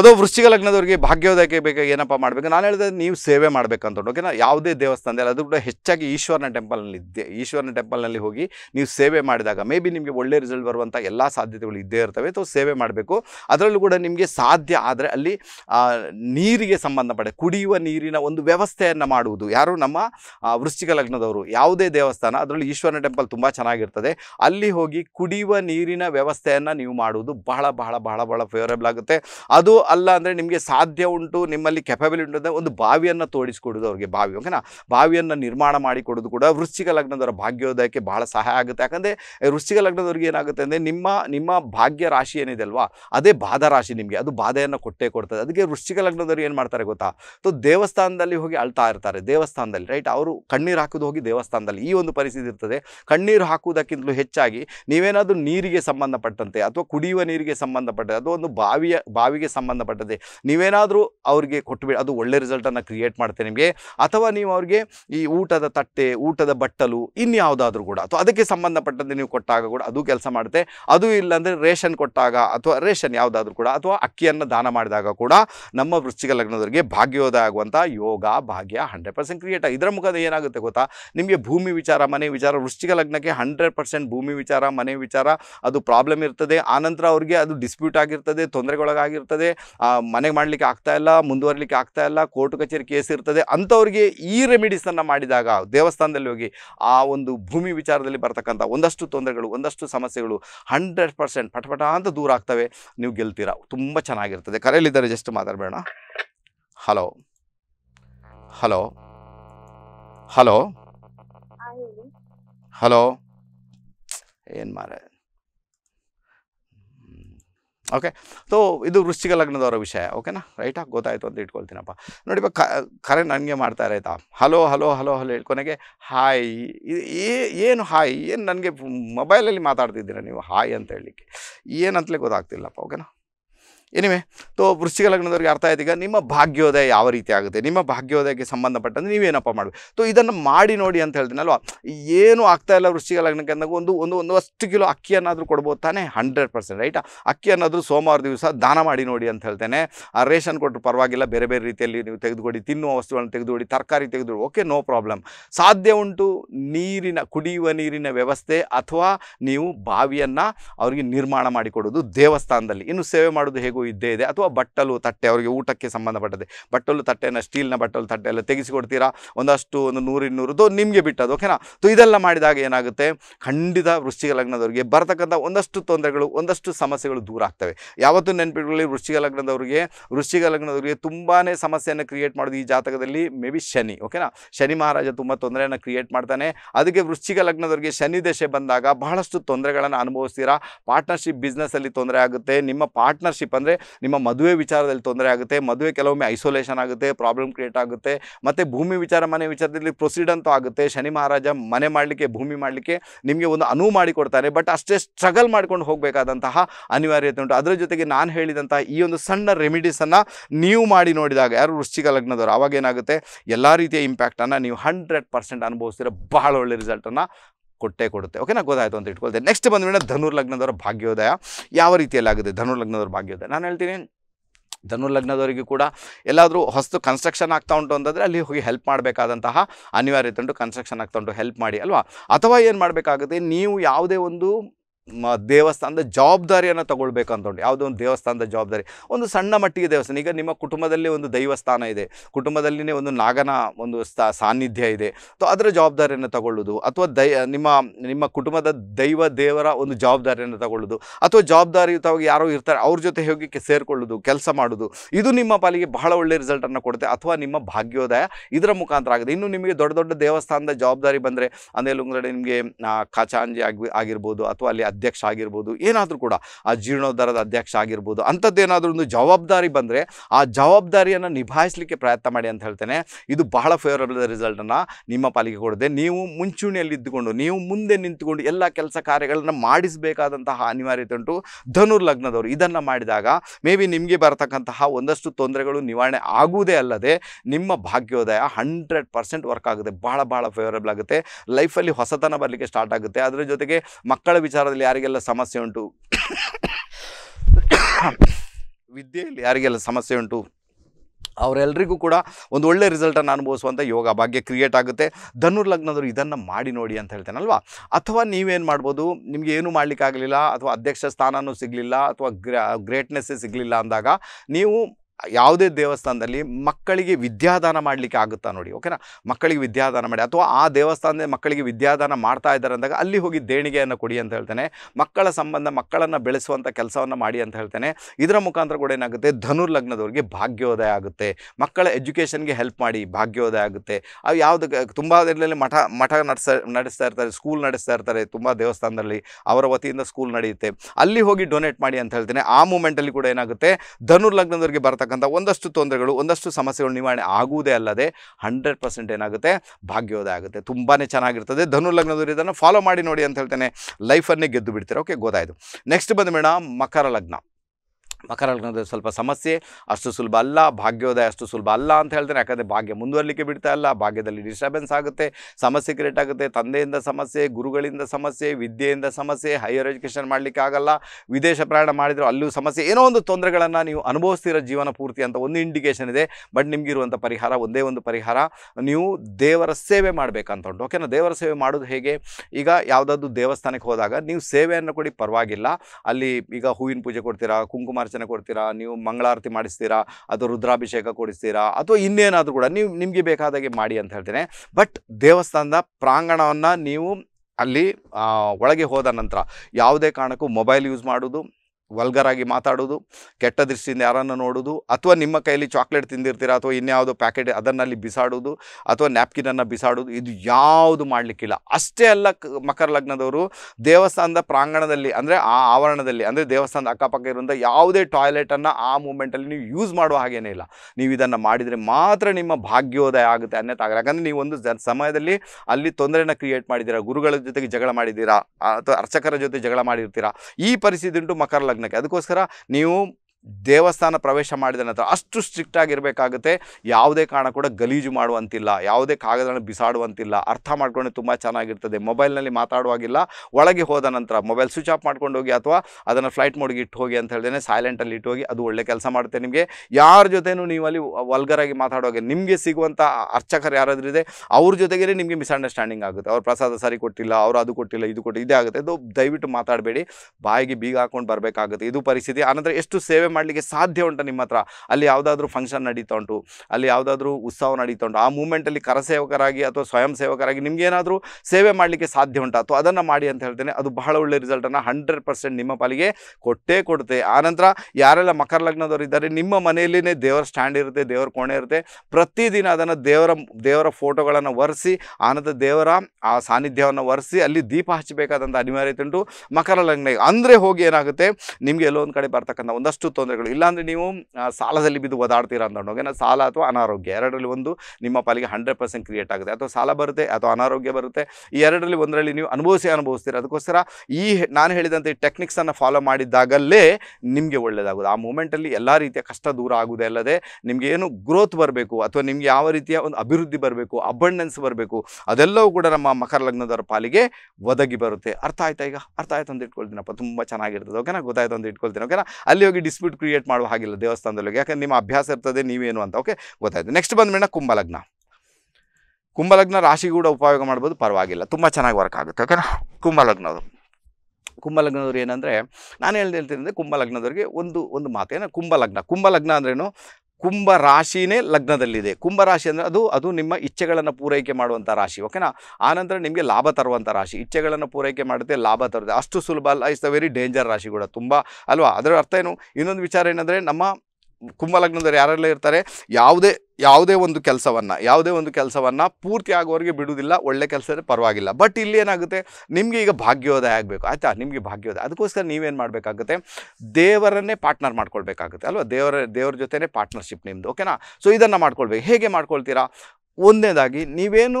ಅದು ವೃಶ್ಚಿಕ ಲಗ್ನದವ್ರಿಗೆ ಭಾಗ್ಯೋದಯಕ್ಕೆ ಬೇಕಾಗಿ ಏನಪ್ಪ ಮಾಡಬೇಕು ನಾನು ಹೇಳಿದೆ ನೀವು ಸೇವೆ ಮಾಡ್ಬೇಕಂತ ಓಕೆನಾ ಯಾವುದೇ ದೇವಸ್ಥಾನದಲ್ಲಿ ಅದು ಕೂಡ ಹೆಚ್ಚಾಗಿ ಈಶ್ವರನ ಟೆಂಪಲ್ನಲ್ಲಿ ಇದ್ದೆ ಈಶ್ವರನ ಟೆಂಪಲ್ನಲ್ಲಿ ಹೋಗಿ ನೀವು ಸೇವೆ ಮಾಡಿದಾಗ ಮೇ ಬಿ ನಿಮಗೆ ಒಳ್ಳೆ ರಿಸಲ್ಟ್ ಬರುವಂಥ ಎಲ್ಲ ಸಾಧ್ಯತೆಗಳು ಇದ್ದೇ ಇರ್ತವೆ ಅಥವಾ ಸೇವೆ ಮಾಡಬೇಕು ಅದರಲ್ಲೂ ಕೂಡ ನಿಮಗೆ ಸಾಧ್ಯ ಆದರೆ ಅಲ್ಲಿ ನೀರಿಗೆ ಸಂಬಂಧಪಟ್ಟ ಕುಡಿಯುವ ನೀರಿನ ಒಂದು ವ್ಯವಸ್ಥೆಯನ್ನು ಮಾಡುವುದು ಯಾರು ನಮ್ಮ ವೃಶ್ಚಿಕ ಲಗ್ನದವರು ಯಾವುದೇ ದೇವಸ್ಥಾನ ಅದರಲ್ಲಿ ಈಶ್ವರನ ಟೆಂಪಲ್ ತುಂಬ ಚೆನ್ನಾಗಿರ್ತದೆ ಅಲ್ಲಿ ಹೋಗಿ ಕುಡಿಯುವ ನೀರಿನ ವ್ಯವಸ್ಥೆಯನ್ನು ನೀವು ಮಾಡುವುದು ಬಹಳ ಬಹಳ ಬಹಳ ಬಹಳ ಫೇವರೇಬಲ್ ಆಗುತ್ತೆ ಅದು ಅಲ್ಲ ಅಂದರೆ ನಿಮಗೆ ಸಾಧ್ಯ ಉಂಟು ನಿಮ್ಮಲ್ಲಿ ಕೆಪಬಿಲಿಟಿ ಉಂಟು ಅಂದರೆ ಒಂದು ಬಾವಿಯನ್ನು ತೋಡಿಸಿಕೊಡೋದು ಅವ್ರಿಗೆ ಬಾವಿ ಓಕೆನಾ ಬಾವಿಯನ್ನು ನಿರ್ಮಾಣ ಮಾಡಿಕೊಡೋದು ಕೂಡ ವೃಶ್ಚಿಕ ಲಗ್ನದವರ ಭಾಗ್ಯೋದಯಕ್ಕೆ ಬಹಳ ಸಹಾಯ ಆಗುತ್ತೆ ಯಾಕಂದರೆ ವೃಶ್ಚಿಕ ಲಗ್ನದವ್ರಿಗೆ ಏನಾಗುತ್ತೆ ಅಂದರೆ ನಿಮ್ಮ ನಿಮ್ಮ ಭಾಗ್ಯ ರಾಶಿ ಏನಿದೆ ಅಲ್ವಾ ಅದೇ ಬಾಧ ರಾಶಿ ನಿಮಗೆ ಅದು ಬಾಧೆಯನ್ನು ಕೊಟ್ಟೇ ಕೊಡ್ತದೆ ಅದಕ್ಕೆ ವೃಶ್ಚಿಕ ಲಗ್ನದವ್ರು ಏನು ಮಾಡ್ತಾರೆ ಗೊತ್ತಾ ಸೊ ದೇವಸ್ಥಾನದಲ್ಲಿ ಹೋಗಿ ಅಳ್ತಾ ಇರ್ತಾರೆ ದೇವಸ್ಥಾನದಲ್ಲಿ ರೈಟ್ ಅವರು ಕಣ್ಣೀರು ಹಾಕೋದು ಹೋಗಿ ದೇವಸ್ಥಾನದಲ್ಲಿ ಈ ಒಂದು ಪರಿಸ್ಥಿತಿ ಇರ್ತದೆ ಕಣ್ಣೀರು ಹಾಕುವುದಕ್ಕಿಂತಲೂ ಹೆಚ್ಚಾಗಿ ನೀವೇನಾದರೂ ನೀರಿಗೆ ಸಂಬಂಧಪಟ್ಟಂತೆ ಅಥವಾ ಕುಡಿಯುವ ನೀರಿಗೆ ಸಂಬಂಧಪಟ್ಟಂತೆ ಅಥವಾ ಒಂದು ಬಾವಿಯ ಬಾವಿಗೆ ಸಂಬಂಧ ಸಂಬಂಧಪಟ್ಟದೆ ನೀವೇನಾದರೂ ಅವ್ರಿಗೆ ಕೊಟ್ಟುಬಿಡಿ ಅದು ಒಳ್ಳೆ ರಿಸಲ್ಟನ್ನು ಕ್ರಿಯೇಟ್ ಮಾಡುತ್ತೆ ನಿಮಗೆ ಅಥವಾ ನೀವು ಅವ್ರಿಗೆ ಈ ಊಟದ ತಟ್ಟೆ ಊಟದ ಬಟ್ಟಲು ಇನ್ಯಾವುದಾದ್ರೂ ಕೂಡ ಅಥವಾ ಅದಕ್ಕೆ ಸಂಬಂಧಪಟ್ಟಂತೆ ನೀವು ಕೊಟ್ಟಾಗ ಕೂಡ ಅದು ಕೆಲಸ ಮಾಡುತ್ತೆ ಅದು ಇಲ್ಲಾಂದರೆ ರೇಷನ್ ಕೊಟ್ಟಾಗ ಅಥವಾ ರೇಷನ್ ಯಾವುದಾದ್ರೂ ಕೂಡ ಅಥವಾ ಅಕ್ಕಿಯನ್ನು ದಾನ ಮಾಡಿದಾಗ ಕೂಡ ನಮ್ಮ ವೃಶ್ಚಿಕ ಲಗ್ನದವರಿಗೆ ಭಾಗ್ಯೋದಯ ಆಗುವಂಥ ಯೋಗ ಭಾಗ್ಯ ಹಂಡ್ರೆಡ್ ಪರ್ಸೆಂಟ್ ಕ್ರಿಯೇಟ್ ಇದರ ಮುಖದ ಏನಾಗುತ್ತೆ ಗೊತ್ತಾ ನಿಮಗೆ ಭೂಮಿ ವಿಚಾರ ಮನೆ ವಿಚಾರ ವೃಶ್ಚಿಕ ಲಗ್ನಕ್ಕೆ ಹಂಡ್ರೆಡ್ ಪರ್ಸೆಂಟ್ ಭೂಮಿ ವಿಚಾರ ಮನೆ ವಿಚಾರ ಅದು ಪ್ರಾಬ್ಲಮ್ ಇರ್ತದೆ ಆನಂತರ ಅವರಿಗೆ ಅದು ಡಿಸ್ಪ್ಯೂಟ್ ಆಗಿರ್ತದೆ ತೊಂದರೆಗೊಳಗಾಗಿರ್ತದೆ ಮನೆಗೆ ಮಾಡಲಿಕ್ಕೆ ಆಗ್ತಾ ಇಲ್ಲ ಮುಂದುವರಲಿಕ್ಕೆ ಆಗ್ತಾ ಇಲ್ಲ ಕೋರ್ಟ್ ಕಚೇರಿ ಕೇಸ್ ಇರ್ತದೆ ಅಂಥವ್ರಿಗೆ ಈ ರೆಮಿಡೀಸನ್ನು ಮಾಡಿದಾಗ ದೇವಸ್ಥಾನದಲ್ಲಿ ಹೋಗಿ ಆ ಒಂದು ಭೂಮಿ ವಿಚಾರದಲ್ಲಿ ಬರ್ತಕ್ಕಂಥ ಒಂದಷ್ಟು ತೊಂದರೆಗಳು ಒಂದಷ್ಟು ಸಮಸ್ಯೆಗಳು ಹಂಡ್ರೆಡ್ ಪರ್ಸೆಂಟ್ ಪಟಪಟ ಅಂತ ದೂರ ಆಗ್ತವೆ ನೀವು ಗೆಲ್ತೀರಾ ತುಂಬ ಚೆನ್ನಾಗಿರ್ತದೆ ಕರೆಯಲಿದ್ದಾರೆ ಜಸ್ಟ್ ಮಾತಾಡಬೇಡ ಹಲೋ ಹಲೋ ಹಲೋ ಹಲೋ ಏನು ಮಾರ ಓಕೆ ಸೊ ಇದು ವೃಶ್ಚಿಕ ಲಗ್ನದವರ ವಿಷಯ ಓಕೆನಾ ರೈಟಾ ಗೊತ್ತಾಯಿತು ಅಂತ ಇಟ್ಕೊಳ್ತೀನಪ್ಪ ನೋಡಿ ಕರೆ ನನಗೆ ಮಾಡ್ತಾ ಇರಾಯ್ತಾ ಹಲೋ ಹಲೋ ಹಲೋ ಹಲೋ ಹೇಳ್ಕೊನೆಗೆ ಹಾಯ್ ಏನು ಹಾಯ್ ಏನು ನನಗೆ ಮೊಬೈಲಲ್ಲಿ ಮಾತಾಡ್ತಿದ್ದೀರಾ ನೀವು ಹಾಯ್ ಅಂತ ಹೇಳಲಿಕ್ಕೆ ಏನಂತಲೇ ಗೊತ್ತಾಗ್ತಿಲ್ಲಪ್ಪ ಓಕೆನಾ ಎನಿವೆ ತೋ ವೃಷ್ಟಿಕ ಲಗ್ನದವ್ರಿಗೆ ಅರ್ಥ ಆಯ್ತು ಈಗ ನಿಮ್ಮ ಭಾಗ್ಯೋದಯ ಯಾವ ರೀತಿ ಆಗುತ್ತೆ ನಿಮ್ಮ ಭಾಗ್ಯೋದಯಕ್ಕೆ ಸಂಬಂಧಪಟ್ಟಂತೆ ನೀವೇನಪ್ಪ ಮಾಡಬೇಕು ಸೊ ಇದನ್ನು ಮಾಡಿ ನೋಡಿ ಅಂತ ಹೇಳ್ತೀನಲ್ವ ಏನು ಆಗ್ತಾ ಇಲ್ಲ ವೃಶ್ಚಿಕ ಲಗ್ನಕ್ಕೆ ಅಂದಾಗ ಒಂದು ಒಂದು ಒಂದು ಅಷ್ಟು ಕಿಲೋ ಅಕ್ಕಿಯನ್ನಾದರೂ ಕೊಡ್ಬೋದು ತಾನೇ ಹಂಡ್ರೆಡ್ ಪರ್ಸೆಂಟ್ ರೈಟ್ ಅಕ್ಕಿಯನ್ನಾದರೂ ಸೋಮವಾರ ದಿವಸ ದಾನ ಮಾಡಿ ನೋಡಿ ಅಂತ ಹೇಳ್ತೇನೆ ಆ ರೇಷನ್ ಕೊಟ್ಟರು ಪರವಾಗಿಲ್ಲ ಬೇರೆ ಬೇರೆ ರೀತಿಯಲ್ಲಿ ನೀವು ತೆಗೆದುಕೊಡಿ ತಿನ್ನುವ ವಸ್ತುಗಳನ್ನು ತೆಗೆದುಕೊಡಿ ತರಕಾರಿ ತೆಗೆದುಕೊಡಿ ಓಕೆ ನೋ ಪ್ರಾಬ್ಲಮ್ ಸಾಧ್ಯ ಉಂಟು ನೀರಿನ ಕುಡಿಯುವ ನೀರಿನ ವ್ಯವಸ್ಥೆ ಅಥವಾ ನೀವು ಬಾವಿಯನ್ನು ಅವರಿಗೆ ನಿರ್ಮಾಣ ಮಾಡಿಕೊಡೋದು ದೇವಸ್ಥಾನದಲ್ಲಿ ಇನ್ನು ಸೇವೆ ಮಾಡೋದು ಹೇಗೂ ಇದ್ದೇ ಇದೆ ಅಥವಾ ಬಟ್ಟಲು ತಟ್ಟೆ ಅವರಿಗೆ ಊಟಕ್ಕೆ ಸಂಬಂಧಪಟ್ಟದೆ ಬಟ್ಟಲು ತಟ್ಟೆನ ಸ್ಟೀಲ್ನ ಬಟ್ಟಲು ತಟ್ಟೆ ಎಲ್ಲ ತೆಗೆಸಿಕೊಡ್ತೀರಾ ಒಂದಷ್ಟು ಒಂದು ನೂರಿನ್ನೂರದ್ದು ನಿಮಗೆ ಬಿಟ್ಟದು ಓಕೆನಾ ಸೊ ಇದೆಲ್ಲ ಮಾಡಿದಾಗ ಏನಾಗುತ್ತೆ ಖಂಡಿತ ವೃಶ್ಚಿಕ ಲಗ್ನದವರಿಗೆ ಬರತಕ್ಕಂಥ ಒಂದಷ್ಟು ತೊಂದರೆಗಳು ಒಂದಷ್ಟು ಸಮಸ್ಯೆಗಳು ದೂರ ಆಗ್ತವೆ ಯಾವತ್ತೂ ನೆನಪಿಟ್ಕೊಳ್ಳಿ ವೃಶ್ಚಿಕ ಲಗ್ನದವರಿಗೆ ವೃಶ್ಚಿಕ ಲಗ್ನದವರಿಗೆ ತುಂಬಾ ಸಮಸ್ಯೆಯನ್ನು ಕ್ರಿಯೇಟ್ ಮಾಡೋದು ಈ ಜಾತಕದಲ್ಲಿ ಮೇ ಬಿ ಶನಿ ಓಕೆನಾ ಶನಿ ಮಹಾರಾಜ ತುಂಬ ತೊಂದರೆಯನ್ನು ಕ್ರಿಯೇಟ್ ಮಾಡ್ತಾನೆ ಅದಕ್ಕೆ ವೃಶ್ಚಿಕ ಲಗ್ನದವರಿಗೆ ಶನಿ ದಶೆ ಬಂದಾಗ ಬಹಳಷ್ಟು ತೊಂದರೆಗಳನ್ನು ಅನುಭವಿಸ್ತೀರಾ ಪಾರ್ಟ್ನರ್ಶಿಪ್ ಅಲ್ಲಿ ತೊಂದರೆ ಆಗುತ್ತೆ ನಿಮ್ಮ ಪಾರ್ಟ್ನರ್ಶಿಪ್ ಅಂದರೆ ಅಂದರೆ ನಿಮ್ಮ ಮದುವೆ ವಿಚಾರದಲ್ಲಿ ತೊಂದರೆ ಆಗುತ್ತೆ ಮದುವೆ ಕೆಲವೊಮ್ಮೆ ಐಸೋಲೇಷನ್ ಆಗುತ್ತೆ ಪ್ರಾಬ್ಲಮ್ ಕ್ರಿಯೇಟ್ ಆಗುತ್ತೆ ಮತ್ತು ಭೂಮಿ ವಿಚಾರ ಮನೆ ವಿಚಾರದಲ್ಲಿ ಪ್ರೊಸೀಡ್ ಅಂತೂ ಆಗುತ್ತೆ ಶನಿ ಮಹಾರಾಜ ಮನೆ ಮಾಡಲಿಕ್ಕೆ ಭೂಮಿ ಮಾಡಲಿಕ್ಕೆ ನಿಮಗೆ ಒಂದು ಅನುವು ಮಾಡಿಕೊಡ್ತಾರೆ ಬಟ್ ಅಷ್ಟೇ ಸ್ಟ್ರಗಲ್ ಮಾಡ್ಕೊಂಡು ಹೋಗಬೇಕಾದಂತಹ ಅನಿವಾರ್ಯತೆ ಉಂಟು ಅದರ ಜೊತೆಗೆ ನಾನು ಹೇಳಿದಂತಹ ಈ ಒಂದು ಸಣ್ಣ ರೆಮಿಡೀಸನ್ನು ನೀವು ಮಾಡಿ ನೋಡಿದಾಗ ಯಾರು ವೃಶ್ಚಿಕ ಲಗ್ನದವರು ಏನಾಗುತ್ತೆ ಎಲ್ಲ ರೀತಿಯ ಇಂಪ್ಯಾಕ್ಟನ್ನು ನೀವು ಹಂಡ್ರೆಡ್ ಪರ್ಸೆಂಟ್ ಅನುಭವಿಸಿದ್ರೆ ಬಹಳ ಒಳ್ಳೆ ರಿಸಲ್ಟನ್ನು ಕೊಟ್ಟೆ ಕೊಡುತ್ತೆ ಓಕೆನಾ ಗೊತ್ತಾಯಿತು ಅಂತ ಇಟ್ಕೊಳ್ತೆ ನೆಕ್ಸ್ಟ್ ಬಂದ್ಮೇಲೆ ಧನುರ್ ಲಗ್ನದವರ ಭಾಗ್ಯೋದಯ ಯಾವ ರೀತಿಯಲ್ಲಿ ಧನುರ್ ಲಗ್ನದವರ ಭಾಗ್ಯೋದಯ ನಾನು ಹೇಳ್ತೀನಿ ಧನುರ್ ಲಗ್ನದವರಿಗೂ ಕೂಡ ಎಲ್ಲಾದರೂ ಹೊಸ್ತು ಕನ್ಸ್ಟ್ರಕ್ಷನ್ ಆಗ್ತಾ ಉಂಟು ಅಂತಂದರೆ ಅಲ್ಲಿ ಹೋಗಿ ಹೆಲ್ಪ್ ಮಾಡಬೇಕಾದಂತಹ ಅನಿವಾರ್ಯತೆ ಉಂಟು ಕನ್ಸ್ಟ್ರಕ್ಷನ್ ಆಗ್ತಾ ಉಂಟು ಹೆಲ್ಪ್ ಮಾಡಿ ಅಲ್ವಾ ಅಥವಾ ಏನು ಮಾಡಬೇಕಾಗುತ್ತೆ ನೀವು ಯಾವುದೇ ಒಂದು ಮ ದೇವಸ್ಥಾನದ ಜವಾಬ್ದಾರಿಯನ್ನು ತಗೊಳ್ಬೇಕು ಅಂತೊಂಡು ಯಾವುದೋ ಒಂದು ದೇವಸ್ಥಾನದ ಜವಾಬ್ದಾರಿ ಒಂದು ಸಣ್ಣ ಮಟ್ಟಿಗೆ ದೇವಸ್ಥಾನ ಈಗ ನಿಮ್ಮ ಕುಟುಂಬದಲ್ಲಿ ಒಂದು ದೈವಸ್ಥಾನ ಇದೆ ಕುಟುಂಬದಲ್ಲಿನೇ ಒಂದು ನಾಗನ ಒಂದು ಸಾನ್ನಿಧ್ಯ ಇದೆ ಸೊ ಅದರ ಜವಾಬ್ದಾರಿಯನ್ನು ತಗೊಳ್ಳೋದು ಅಥವಾ ದೈ ನಿಮ್ಮ ನಿಮ್ಮ ಕುಟುಂಬದ ದೈವ ದೇವರ ಒಂದು ಜವಾಬ್ದಾರಿಯನ್ನು ತಗೊಳ್ಳೋದು ಅಥವಾ ಜವಾಬ್ದಾರಿಯುತವಾಗಿ ಯಾರೋ ಇರ್ತಾರೆ ಅವ್ರ ಜೊತೆ ಹೋಗಿ ಸೇರಿಕೊಳ್ಳೋದು ಕೆಲಸ ಮಾಡೋದು ಇದು ನಿಮ್ಮ ಪಾಲಿಗೆ ಬಹಳ ಒಳ್ಳೆಯ ರಿಸಲ್ಟನ್ನು ಕೊಡುತ್ತೆ ಅಥವಾ ನಿಮ್ಮ ಭಾಗ್ಯೋದಯ ಇದರ ಮುಖಾಂತರ ಆಗುತ್ತೆ ಇನ್ನು ನಿಮಗೆ ದೊಡ್ಡ ದೊಡ್ಡ ದೇವಸ್ಥಾನದ ಜವಾಬ್ದಾರಿ ಬಂದರೆ ಅಂದರೆ ನಿಮಗೆ ಕಾಚಾಂಜಿ ಆಗಿ ಆಗಿರ್ಬೋದು ಅಥವಾ ಅಲ್ಲಿ ಅಧ್ಯಕ್ಷ ಆಗಿರ್ಬೋದು ಏನಾದರೂ ಕೂಡ ಆ ಜೀರ್ಣೋದ್ಧಾರದ ಅಧ್ಯಕ್ಷ ಆಗಿರ್ಬೋದು ಅಂಥದ್ದೇನಾದರೂ ಒಂದು ಜವಾಬ್ದಾರಿ ಬಂದರೆ ಆ ಜವಾಬ್ದಾರಿಯನ್ನು ನಿಭಾಯಿಸಲಿಕ್ಕೆ ಪ್ರಯತ್ನ ಮಾಡಿ ಅಂತ ಹೇಳ್ತೇನೆ ಇದು ಬಹಳ ಫೇವರಬಲ್ ರಿಸಲ್ಟನ್ನು ನಿಮ್ಮ ಪಾಲಿಗೆ ಕೊಡದೆ ನೀವು ಮುಂಚೂಣಿಯಲ್ಲಿ ಇದ್ದುಕೊಂಡು ನೀವು ಮುಂದೆ ನಿಂತುಕೊಂಡು ಎಲ್ಲ ಕೆಲಸ ಕಾರ್ಯಗಳನ್ನು ಮಾಡಿಸಬೇಕಾದಂತಹ ಅನಿವಾರ್ಯತೆ ಉಂಟು ಧನುರ್ ಲಗ್ನದವರು ಇದನ್ನು ಮಾಡಿದಾಗ ಮೇ ಬಿ ನಿಮಗೆ ಬರತಕ್ಕಂತಹ ಒಂದಷ್ಟು ತೊಂದರೆಗಳು ನಿವಾರಣೆ ಆಗುವುದೇ ಅಲ್ಲದೆ ನಿಮ್ಮ ಭಾಗ್ಯೋದಯ ಹಂಡ್ರೆಡ್ ಪರ್ಸೆಂಟ್ ವರ್ಕ್ ಆಗುತ್ತೆ ಬಹಳ ಬಹಳ ಫೇವರಬಲ್ ಆಗುತ್ತೆ ಲೈಫಲ್ಲಿ ಹೊಸತನ ಬರಲಿಕ್ಕೆ ಸ್ಟಾರ್ಟ್ ಆಗುತ್ತೆ ಅದರ ಜೊತೆಗೆ ಮಕ್ಕಳ ವಿಚಾರದಲ್ಲಿ ಯಾರಿಗೆಲ್ಲ ಸಮಸ್ಯೆ ಉಂಟು ವಿದ್ಯೆಯಲ್ಲಿ ಯಾರಿಗೆಲ್ಲ ಸಮಸ್ಯೆ ಉಂಟು ಅವರೆಲ್ಲರಿಗೂ ಕೂಡ ಒಂದು ಒಳ್ಳೆ ರಿಸಲ್ಟನ್ನು ಅನುಭವಿಸುವಂಥ ಯೋಗ ಭಾಗ್ಯ ಕ್ರಿಯೇಟ್ ಆಗುತ್ತೆ ಧನುರ್ ಲಗ್ನದವರು ಇದನ್ನು ಮಾಡಿ ನೋಡಿ ಅಂತ ಹೇಳ್ತೇನಲ್ವಾ ಅಥವಾ ನೀವೇನು ಮಾಡ್ಬೋದು ನಿಮಗೆ ಏನು ಮಾಡಲಿಕ್ಕಾಗಲಿಲ್ಲ ಅಥವಾ ಅಧ್ಯಕ್ಷ ಸ್ಥಾನವೂ ಸಿಗಲಿಲ್ಲ ಅಥವಾ ಗ್ರೇಟ್ನೆಸ್ಸೇ ಸಿಗಲಿಲ್ಲ ಅಂದಾಗ ನೀವು ಯಾವುದೇ ದೇವಸ್ಥಾನದಲ್ಲಿ ಮಕ್ಕಳಿಗೆ ವಿದ್ಯಾದಾನ ಮಾಡಲಿಕ್ಕೆ ಆಗುತ್ತಾ ನೋಡಿ ಓಕೆನಾ ಮಕ್ಕಳಿಗೆ ವಿದ್ಯಾದಾನ ಮಾಡಿ ಅಥವಾ ಆ ದೇವಸ್ಥಾನದ ಮಕ್ಕಳಿಗೆ ವಿದ್ಯಾದಾನ ಮಾಡ್ತಾ ಇದ್ದಾರೆ ಅಂದಾಗ ಅಲ್ಲಿ ಹೋಗಿ ದೇಣಿಗೆಯನ್ನು ಕೊಡಿ ಅಂತ ಹೇಳ್ತೇನೆ ಮಕ್ಕಳ ಸಂಬಂಧ ಮಕ್ಕಳನ್ನು ಬೆಳೆಸುವಂಥ ಕೆಲಸವನ್ನು ಮಾಡಿ ಅಂತ ಹೇಳ್ತೇನೆ ಇದರ ಮುಖಾಂತರ ಕೂಡ ಏನಾಗುತ್ತೆ ಧನುರ್ ಲಗ್ನದವ್ರಿಗೆ ಭಾಗ್ಯೋದಯ ಆಗುತ್ತೆ ಮಕ್ಕಳ ಎಜುಕೇಷನ್ಗೆ ಹೆಲ್ಪ್ ಮಾಡಿ ಭಾಗ್ಯೋದಯ ಆಗುತ್ತೆ ಅವು ಯಾವುದು ತುಂಬ ಇದರಲ್ಲಿ ಮಠ ಮಠ ನಡೆಸ ನಡೆಸ್ತಾ ಇರ್ತಾರೆ ಸ್ಕೂಲ್ ನಡೆಸ್ತಾ ಇರ್ತಾರೆ ತುಂಬ ದೇವಸ್ಥಾನದಲ್ಲಿ ಅವರ ವತಿಯಿಂದ ಸ್ಕೂಲ್ ನಡೆಯುತ್ತೆ ಅಲ್ಲಿ ಹೋಗಿ ಡೊನೇಟ್ ಮಾಡಿ ಅಂತ ಹೇಳ್ತೇನೆ ಆ ಮೂಮೆಂಟಲ್ಲಿ ಕೂಡ ಏನಾಗುತ್ತೆ ಧನುರ್ ಲಗ್ನದವ್ರಿಗೆ ಬರ್ತಾ ಬರ್ತಕ್ಕಂಥ ಒಂದಷ್ಟು ತೊಂದರೆಗಳು ಒಂದಷ್ಟು ಸಮಸ್ಯೆಗಳು ನಿವಾರಣೆ ಆಗುವುದೇ ಅಲ್ಲದೆ ಹಂಡ್ರೆಡ್ ಪರ್ಸೆಂಟ್ ಏನಾಗುತ್ತೆ ಭಾಗ್ಯೋದಯ ಆಗುತ್ತೆ ತುಂಬಾ ಚೆನ್ನಾಗಿರ್ತದೆ ಧನು ಲಗ್ನದವರು ಇದನ್ನು ಫಾಲೋ ಮಾಡಿ ನೋಡಿ ಅಂತ ಹೇಳ್ತೇನೆ ಲೈಫನ್ನೇ ಗೆದ್ದು ಬಿಡ್ತೀರ ಓಕೆ ಗೊತ್ತಾಯಿತು ನೆಕ್ಸ್ಟ್ ಬಂದ ಮೇಡಮ್ ಮಕರ ಲಗ್ನ ಮಕರ ಲಗ್ನದ ಸ್ವಲ್ಪ ಸಮಸ್ಯೆ ಅಷ್ಟು ಸುಲಭ ಅಲ್ಲ ಭಾಗ್ಯೋದಯ ಅಷ್ಟು ಸುಲಭ ಅಲ್ಲ ಅಂತ ಹೇಳ್ತಾರೆ ಯಾಕಂದರೆ ಭಾಗ್ಯ ಮುಂದುವರಲಿಕ್ಕೆ ಬಿಡ್ತಾ ಇಲ್ಲ ಭಾಗ್ಯದಲ್ಲಿ ಡಿಸ್ಟರ್ಬೆನ್ಸ್ ಆಗುತ್ತೆ ಸಮಸ್ಯೆ ಕ್ರಿಯೇಟ್ ಆಗುತ್ತೆ ತಂದೆಯಿಂದ ಸಮಸ್ಯೆ ಗುರುಗಳಿಂದ ಸಮಸ್ಯೆ ವಿದ್ಯೆಯಿಂದ ಸಮಸ್ಯೆ ಹೈಯರ್ ಎಜುಕೇಷನ್ ಮಾಡಲಿಕ್ಕೆ ಆಗಲ್ಲ ವಿದೇಶ ಪ್ರಯಾಣ ಮಾಡಿದರೂ ಅಲ್ಲೂ ಸಮಸ್ಯೆ ಏನೋ ಒಂದು ತೊಂದರೆಗಳನ್ನು ನೀವು ಅನುಭವಿಸ್ತಿರೋ ಜೀವನ ಪೂರ್ತಿ ಅಂತ ಒಂದು ಇಂಡಿಕೇಷನ್ ಇದೆ ಬಟ್ ನಿಮಗಿರುವಂಥ ಪರಿಹಾರ ಒಂದೇ ಒಂದು ಪರಿಹಾರ ನೀವು ದೇವರ ಸೇವೆ ಮಾಡಬೇಕಂತ ಉಂಟು ಓಕೆನಾ ದೇವರ ಸೇವೆ ಮಾಡೋದು ಹೇಗೆ ಈಗ ಯಾವುದಾದ್ರು ದೇವಸ್ಥಾನಕ್ಕೆ ಹೋದಾಗ ನೀವು ಸೇವೆಯನ್ನು ಕೊಡಿ ಪರವಾಗಿಲ್ಲ ಅಲ್ಲಿ ಈಗ ಹೂವಿನ ಪೂಜೆ ಕೊಡ್ತೀರಾ ಕುಂಕುಮಾರ್ ಅರ್ಚನೆ ಕೊಡ್ತೀರಾ ನೀವು ಮಂಗಳಾರತಿ ಮಾಡಿಸ್ತೀರಾ ಅಥವಾ ರುದ್ರಾಭಿಷೇಕ ಕೊಡಿಸ್ತೀರಾ ಅಥವಾ ಇನ್ನೇನಾದರೂ ಕೂಡ ನೀವು ನಿಮಗೆ ಬೇಕಾದಾಗೆ ಮಾಡಿ ಅಂತ ಹೇಳ್ತೇನೆ ಬಟ್ ದೇವಸ್ಥಾನದ ಪ್ರಾಂಗಣವನ್ನು ನೀವು ಅಲ್ಲಿ ಒಳಗೆ ಹೋದ ನಂತರ ಯಾವುದೇ ಕಾರಣಕ್ಕೂ ಮೊಬೈಲ್ ಯೂಸ್ ಮಾಡೋದು ವಲ್ಗರಾಗಿ ಮಾತಾಡೋದು ಕೆಟ್ಟ ದೃಷ್ಟಿಯಿಂದ ಯಾರನ್ನು ನೋಡೋದು ಅಥವಾ ನಿಮ್ಮ ಕೈಯಲ್ಲಿ ಚಾಕ್ಲೇಟ್ ತಿಂದಿರ್ತೀರಾ ಅಥವಾ ಇನ್ಯಾವುದೋ ಪ್ಯಾಕೆಟ್ ಅದನ್ನಲ್ಲಿ ಬಿಸಾಡೋದು ಅಥವಾ ನ್ಯಾಪ್ಕಿನನ್ನು ಬಿಸಾಡೋದು ಇದು ಯಾವುದು ಮಾಡಲಿಕ್ಕಿಲ್ಲ ಅಷ್ಟೇ ಅಲ್ಲ ಮಕರ ಲಗ್ನದವರು ದೇವಸ್ಥಾನದ ಪ್ರಾಂಗಣದಲ್ಲಿ ಅಂದರೆ ಆ ಆವರಣದಲ್ಲಿ ಅಂದರೆ ದೇವಸ್ಥಾನದ ಅಕ್ಕಪಕ್ಕ ಇರುವಂಥ ಯಾವುದೇ ಟಾಯ್ಲೆಟನ್ನು ಆ ಮೂಮೆಂಟಲ್ಲಿ ನೀವು ಯೂಸ್ ಮಾಡುವ ಹಾಗೇನೇ ಇಲ್ಲ ನೀವು ಇದನ್ನು ಮಾಡಿದರೆ ಮಾತ್ರ ನಿಮ್ಮ ಭಾಗ್ಯೋದಯ ಆಗುತ್ತೆ ಅನ್ಯತೆ ಯಾಕಂದರೆ ನೀವು ಒಂದು ಸಮಯದಲ್ಲಿ ಅಲ್ಲಿ ತೊಂದರೆನ ಕ್ರಿಯೇಟ್ ಮಾಡಿದ್ದೀರಾ ಗುರುಗಳ ಜೊತೆಗೆ ಜಗಳ ಮಾಡಿದ್ದೀರಾ ಅಥವಾ ಅರ್ಚಕರ ಜೊತೆ ಜಗಳ ಮಾಡಿರ್ತೀರಾ ಈ ಪರಿಸ್ಥಿತಿ ಉಂಟು ಮಕರ ಲಗ್ನಕ್ಕೆ ಅದಕ್ಕೋಸ್ಕರ ನೀವು ದೇವಸ್ಥಾನ ಪ್ರವೇಶ ಮಾಡಿದ ನಂತರ ಅಷ್ಟು ಸ್ಟ್ರಿಕ್ಟ್ ಯಾವುದೇ ಕಾರಣ ಕೂಡ ಗಲೀಜು ಮಾಡುವಂತಿಲ್ಲ ಯಾವುದೇ ಕಾಗದನ ಬಿಸಾಡುವಂತಿಲ್ಲ ಅರ್ಥ ಮಾಡ್ಕೊಂಡು ತುಂಬ ಚೆನ್ನಾಗಿರ್ತದೆ ಮೊಬೈಲ್ನಲ್ಲಿ ಮಾತಾಡುವಾಗಿಲ್ಲ ಒಳಗೆ ಹೋದ ನಂತರ ಮೊಬೈಲ್ ಸ್ವಿಚ್ ಆಫ್ ಮಾಡ್ಕೊಂಡು ಹೋಗಿ ಅಥವಾ ಅದನ್ನು ಫ್ಲೈಟ್ ಮೋಡ್ಗೆ ಇಟ್ಟು ಹೋಗಿ ಅಂತ ಹೇಳಿದ್ರೆ ಸೈಲೆಂಟಲ್ಲಿ ಇಟ್ಟು ಹೋಗಿ ಅದು ಒಳ್ಳೆ ಕೆಲಸ ಮಾಡುತ್ತೆ ನಿಮಗೆ ಯಾರ ಜೊತೆಯೂ ನೀವು ಅಲ್ಲಿ ವಲ್ಗರಾಗಿ ಮಾತಾಡುವಾಗ ನಿಮಗೆ ಸಿಗುವಂಥ ಅರ್ಚಕರು ಯಾರಾದ್ರೂ ಇದೆ ಅವ್ರ ಜೊತೆಗೇ ನಿಮಗೆ ಮಿಸ್ಅಂಡರ್ಸ್ಟ್ಯಾಂಡಿಂಗ್ ಆಗುತ್ತೆ ಅವ್ರು ಪ್ರಸಾದ ಸರಿ ಕೊಟ್ಟಿಲ್ಲ ಅವರು ಅದು ಕೊಟ್ಟಿಲ್ಲ ಇದು ಕೊಟ್ಟು ಇದೇ ಆಗುತ್ತೆ ಅದು ದಯವಿಟ್ಟು ಮಾತಾಡಬೇಡಿ ಬಾಯಿಗೆ ಬೀಗ ಹಾಕೊಂಡು ಬರಬೇಕಾಗುತ್ತೆ ಇದು ಪರಿಸ್ಥಿತಿ ಆನಂತರ ಎಷ್ಟು ಸೇವೆ ಮಾಡಲಿಕ್ಕೆ ಸಾಧ್ಯ ಉಂಟು ನಿಮ್ಮ ಹತ್ರ ಅಲ್ಲಿ ಯಾವುದಾದ್ರೂ ಫಂಕ್ಷನ್ ನಡೀತಾ ಉಂಟು ಅಲ್ಲಿ ಯಾವುದಾದ್ರೂ ಉತ್ಸವ ನಡೀತಾ ಉಂಟು ಆ ಮೂಮೆಂಟಲ್ಲಿ ಕರಸೇವಕರಾಗಿ ಅಥವಾ ಸ್ವಯಂ ಸೇವಕರಾಗಿ ನಿಮ್ಗೆ ಏನಾದರೂ ಸೇವೆ ಮಾಡಲಿಕ್ಕೆ ಸಾಧ್ಯ ಉಂಟು ಅಥವಾ ಅದನ್ನು ಮಾಡಿ ಅಂತ ಹೇಳ್ತೇನೆ ಅದು ಬಹಳ ಒಳ್ಳೆ ರಿಸಲ್ಟನ್ನು ಹಂಡ್ರೆಡ್ ಪರ್ಸೆಂಟ್ ನಿಮ್ಮ ಪಾಲಿಗೆ ಕೊಟ್ಟೇ ಕೊಡುತ್ತೆ ಆನಂತರ ಯಾರೆಲ್ಲ ಮಕರ ಲಗ್ನದವರು ಇದ್ದಾರೆ ನಿಮ್ಮ ಮನೆಯಲ್ಲಿನೇ ದೇವರ ಸ್ಟ್ಯಾಂಡ್ ಇರುತ್ತೆ ದೇವರ ಕೋಣೆ ಇರುತ್ತೆ ಪ್ರತಿದಿನ ಅದನ್ನು ದೇವರ ದೇವರ ಫೋಟೋಗಳನ್ನು ಒರೆಸಿ ಆನಂತರ ದೇವರ ಆ ಸಾನ್ನಿಧ್ಯವನ್ನು ಒರೆಸಿ ಅಲ್ಲಿ ದೀಪ ಹಚ್ಚಬೇಕಾದಂಥ ಅನಿವಾರ್ಯತೆ ಉಂಟು ಮಕರ ಲಗ್ನ ಅಂದರೆ ಹೋಗಿ ಏನಾಗುತ್ತೆ ನಿಮಗೆ ಒಂದು ಕಡೆ ಬರ್ತಕ್ಕಂಥ ಒಂದಷ್ಟು ತೊಂದರೆಗಳು ಇಲ್ಲಾಂದರೆ ನೀವು ಸಾಲದಲ್ಲಿ ಬಿದ್ದು ಓದಾಡ್ತೀರಾ ಅಂತ ಹೋಗಿ ಸಾಲ ಅಥವಾ ಅನಾರೋಗ್ಯ ಎರಡರಲ್ಲಿ ಒಂದು ನಿಮ್ಮ ಪಾಲಿಗೆ ಹಂಡ್ರೆಡ್ ಪರ್ಸೆಂಟ್ ಕ್ರಿಯೇಟ್ ಆಗುತ್ತೆ ಅಥವಾ ಸಾಲ ಬರುತ್ತೆ ಅಥವಾ ಅನಾರೋಗ್ಯ ಬರುತ್ತೆ ಈ ಎರಡರಲ್ಲಿ ಒಂದರಲ್ಲಿ ನೀವು ಅನುಭವಿಸಿ ಅನುಭವಿಸ್ತೀರ ಅದಕ್ಕೋಸ್ಕರ ಈ ನಾನು ಹೇಳಿದಂಥ ಈ ಟೆಕ್ನಿಕ್ಸನ್ನು ಫಾಲೋ ಮಾಡಿದ್ದಾಗಲ್ಲೇ ನಿಮಗೆ ಒಳ್ಳೆಯದಾಗುತ್ತೆ ಆ ಮೂಮೆಂಟಲ್ಲಿ ಎಲ್ಲ ರೀತಿಯ ಕಷ್ಟ ದೂರ ಆಗುವುದೇ ಅಲ್ಲದೆ ನಿಮಗೆ ಏನು ಗ್ರೋತ್ ಬರಬೇಕು ಅಥವಾ ನಿಮಗೆ ಯಾವ ರೀತಿಯ ಒಂದು ಅಭಿವೃದ್ಧಿ ಬರಬೇಕು ಅಬಂಡೆನ್ಸ್ ಬರಬೇಕು ಅದೆಲ್ಲವೂ ಕೂಡ ನಮ್ಮ ಮಕರ ಲಗ್ನದವರ ಪಾಲಿಗೆ ಒದಗಿ ಬರುತ್ತೆ ಅರ್ಥ ಆಯ್ತಾ ಈಗ ಅರ್ಥ ಆಯ್ತು ಅಂತ ಇಟ್ಕೊಳ್ತೀನಪ್ಪ ತುಂಬ ಚೆನ್ನಾಗಿರ್ತದೆ ಓಕೆನಾ ಗೊತ್ತಾಯ್ತು ಅಂತ ಇಟ್ಕೊಳ್ತೀನಿ ಓಕೆನಾ ಅಲ್ಲಿ ಹೋಗಿ ಡಿಸ್ಪ್ಯೂಟ್ ಕ್ರಿಯೇಟ್ ಮಾಡುವ ಹಾಗಿಲ್ಲ ದೇವಸ್ಥಾನದಲ್ಲಿ ಯಾಕಂದ್ರೆ ನಿಮ್ಮ ಅಭ್ಯಾಸ ಇರ್ತದೆ ನೀವೇನು ಅಂತ ಓಕೆ ಗೊತ್ತಾಯಿತು ನೆಕ್ಸ್ಟ್ ಬಂದ ಕುಂಭಲಗ್ನ ಕುಂಭಲಗ್ನ ರಾಶಿ ಕೂಡ ಉಪಯೋಗ ಮಾಡ್ಬೋದು ಪರವಾಗಿಲ್ಲ ತುಂಬ ಚೆನ್ನಾಗಿ ವರ್ಕ್ ಆಗುತ್ತೆ ಓಕೆನಾ ಕುಂಭಲಗ್ನವರು ಕುಂಭಲಗ್ನದವ್ರು ಏನಂದರೆ ನಾನು ಹೇಳ್ತೀನಿ ಅಂದರೆ ಕುಂಭಲಗ್ನದವ್ರಿಗೆ ಒಂದು ಒಂದು ಮಾತು ಏನೋ ಕುಂಭಲಗ್ನ ಕುಂಭಲಗ್ನ ಅಂದ್ರೇನು ಕುಂಭ ರಾಶಿನೇ ಲಗ್ನದಲ್ಲಿದೆ ಕುಂಭ ರಾಶಿ ಅಂದರೆ ಅದು ಅದು ನಿಮ್ಮ ಇಚ್ಛೆಗಳನ್ನು ಪೂರೈಕೆ ಮಾಡುವಂಥ ರಾಶಿ ಓಕೆನಾ ಆನಂತರ ನಿಮಗೆ ಲಾಭ ತರುವಂಥ ರಾಶಿ ಇಚ್ಛೆಗಳನ್ನು ಪೂರೈಕೆ ಮಾಡುತ್ತೆ ಲಾಭ ತರುತ್ತೆ ಅಷ್ಟು ಸುಲಭ ಅಲ್ಲ ಇಸ್ ದ ವೆರಿ ಡೇಂಜರ್ ರಾಶಿ ಕೂಡ ತುಂಬ ಅಲ್ವಾ ಅದರ ಅರ್ಥ ಏನು ಇನ್ನೊಂದು ವಿಚಾರ ಏನಂದರೆ ನಮ್ಮ ಕುಂಭಲಗ್ನದವ್ರು ಯಾರೆಲ್ಲ ಇರ್ತಾರೆ ಯಾವುದೇ ಯಾವುದೇ ಒಂದು ಕೆಲಸವನ್ನು ಯಾವುದೇ ಒಂದು ಕೆಲಸವನ್ನು ಪೂರ್ತಿ ಆಗೋವರೆಗೆ ಬಿಡುವುದಿಲ್ಲ ಒಳ್ಳೆ ಕೆಲಸ ಪರವಾಗಿಲ್ಲ ಬಟ್ ಇಲ್ಲಿ ಏನಾಗುತ್ತೆ ನಿಮಗೆ ಈಗ ಭಾಗ್ಯೋದಯ ಆಗಬೇಕು ಆಯಿತಾ ನಿಮಗೆ ಭಾಗ್ಯೋದಯ ಅದಕ್ಕೋಸ್ಕರ ನೀವೇನು ಮಾಡಬೇಕಾಗುತ್ತೆ ದೇವರನ್ನೇ ಪಾರ್ಟ್ನರ್ ಮಾಡ್ಕೊಳ್ಬೇಕಾಗುತ್ತೆ ಅಲ್ವಾ ದೇವರ ದೇವರ ಜೊತೆನೇ ಪಾರ್ಟ್ನರ್ಶಿಪ್ ನಿಮ್ಮದು ಓಕೆನಾ ಸೊ ಇದನ್ನು ಮಾಡ್ಕೊಳ್ಬೇಕು ಹೇಗೆ ಮಾಡ್ಕೊಳ್ತೀರಾ ಒಂದನೇದಾಗಿ ನೀವೇನು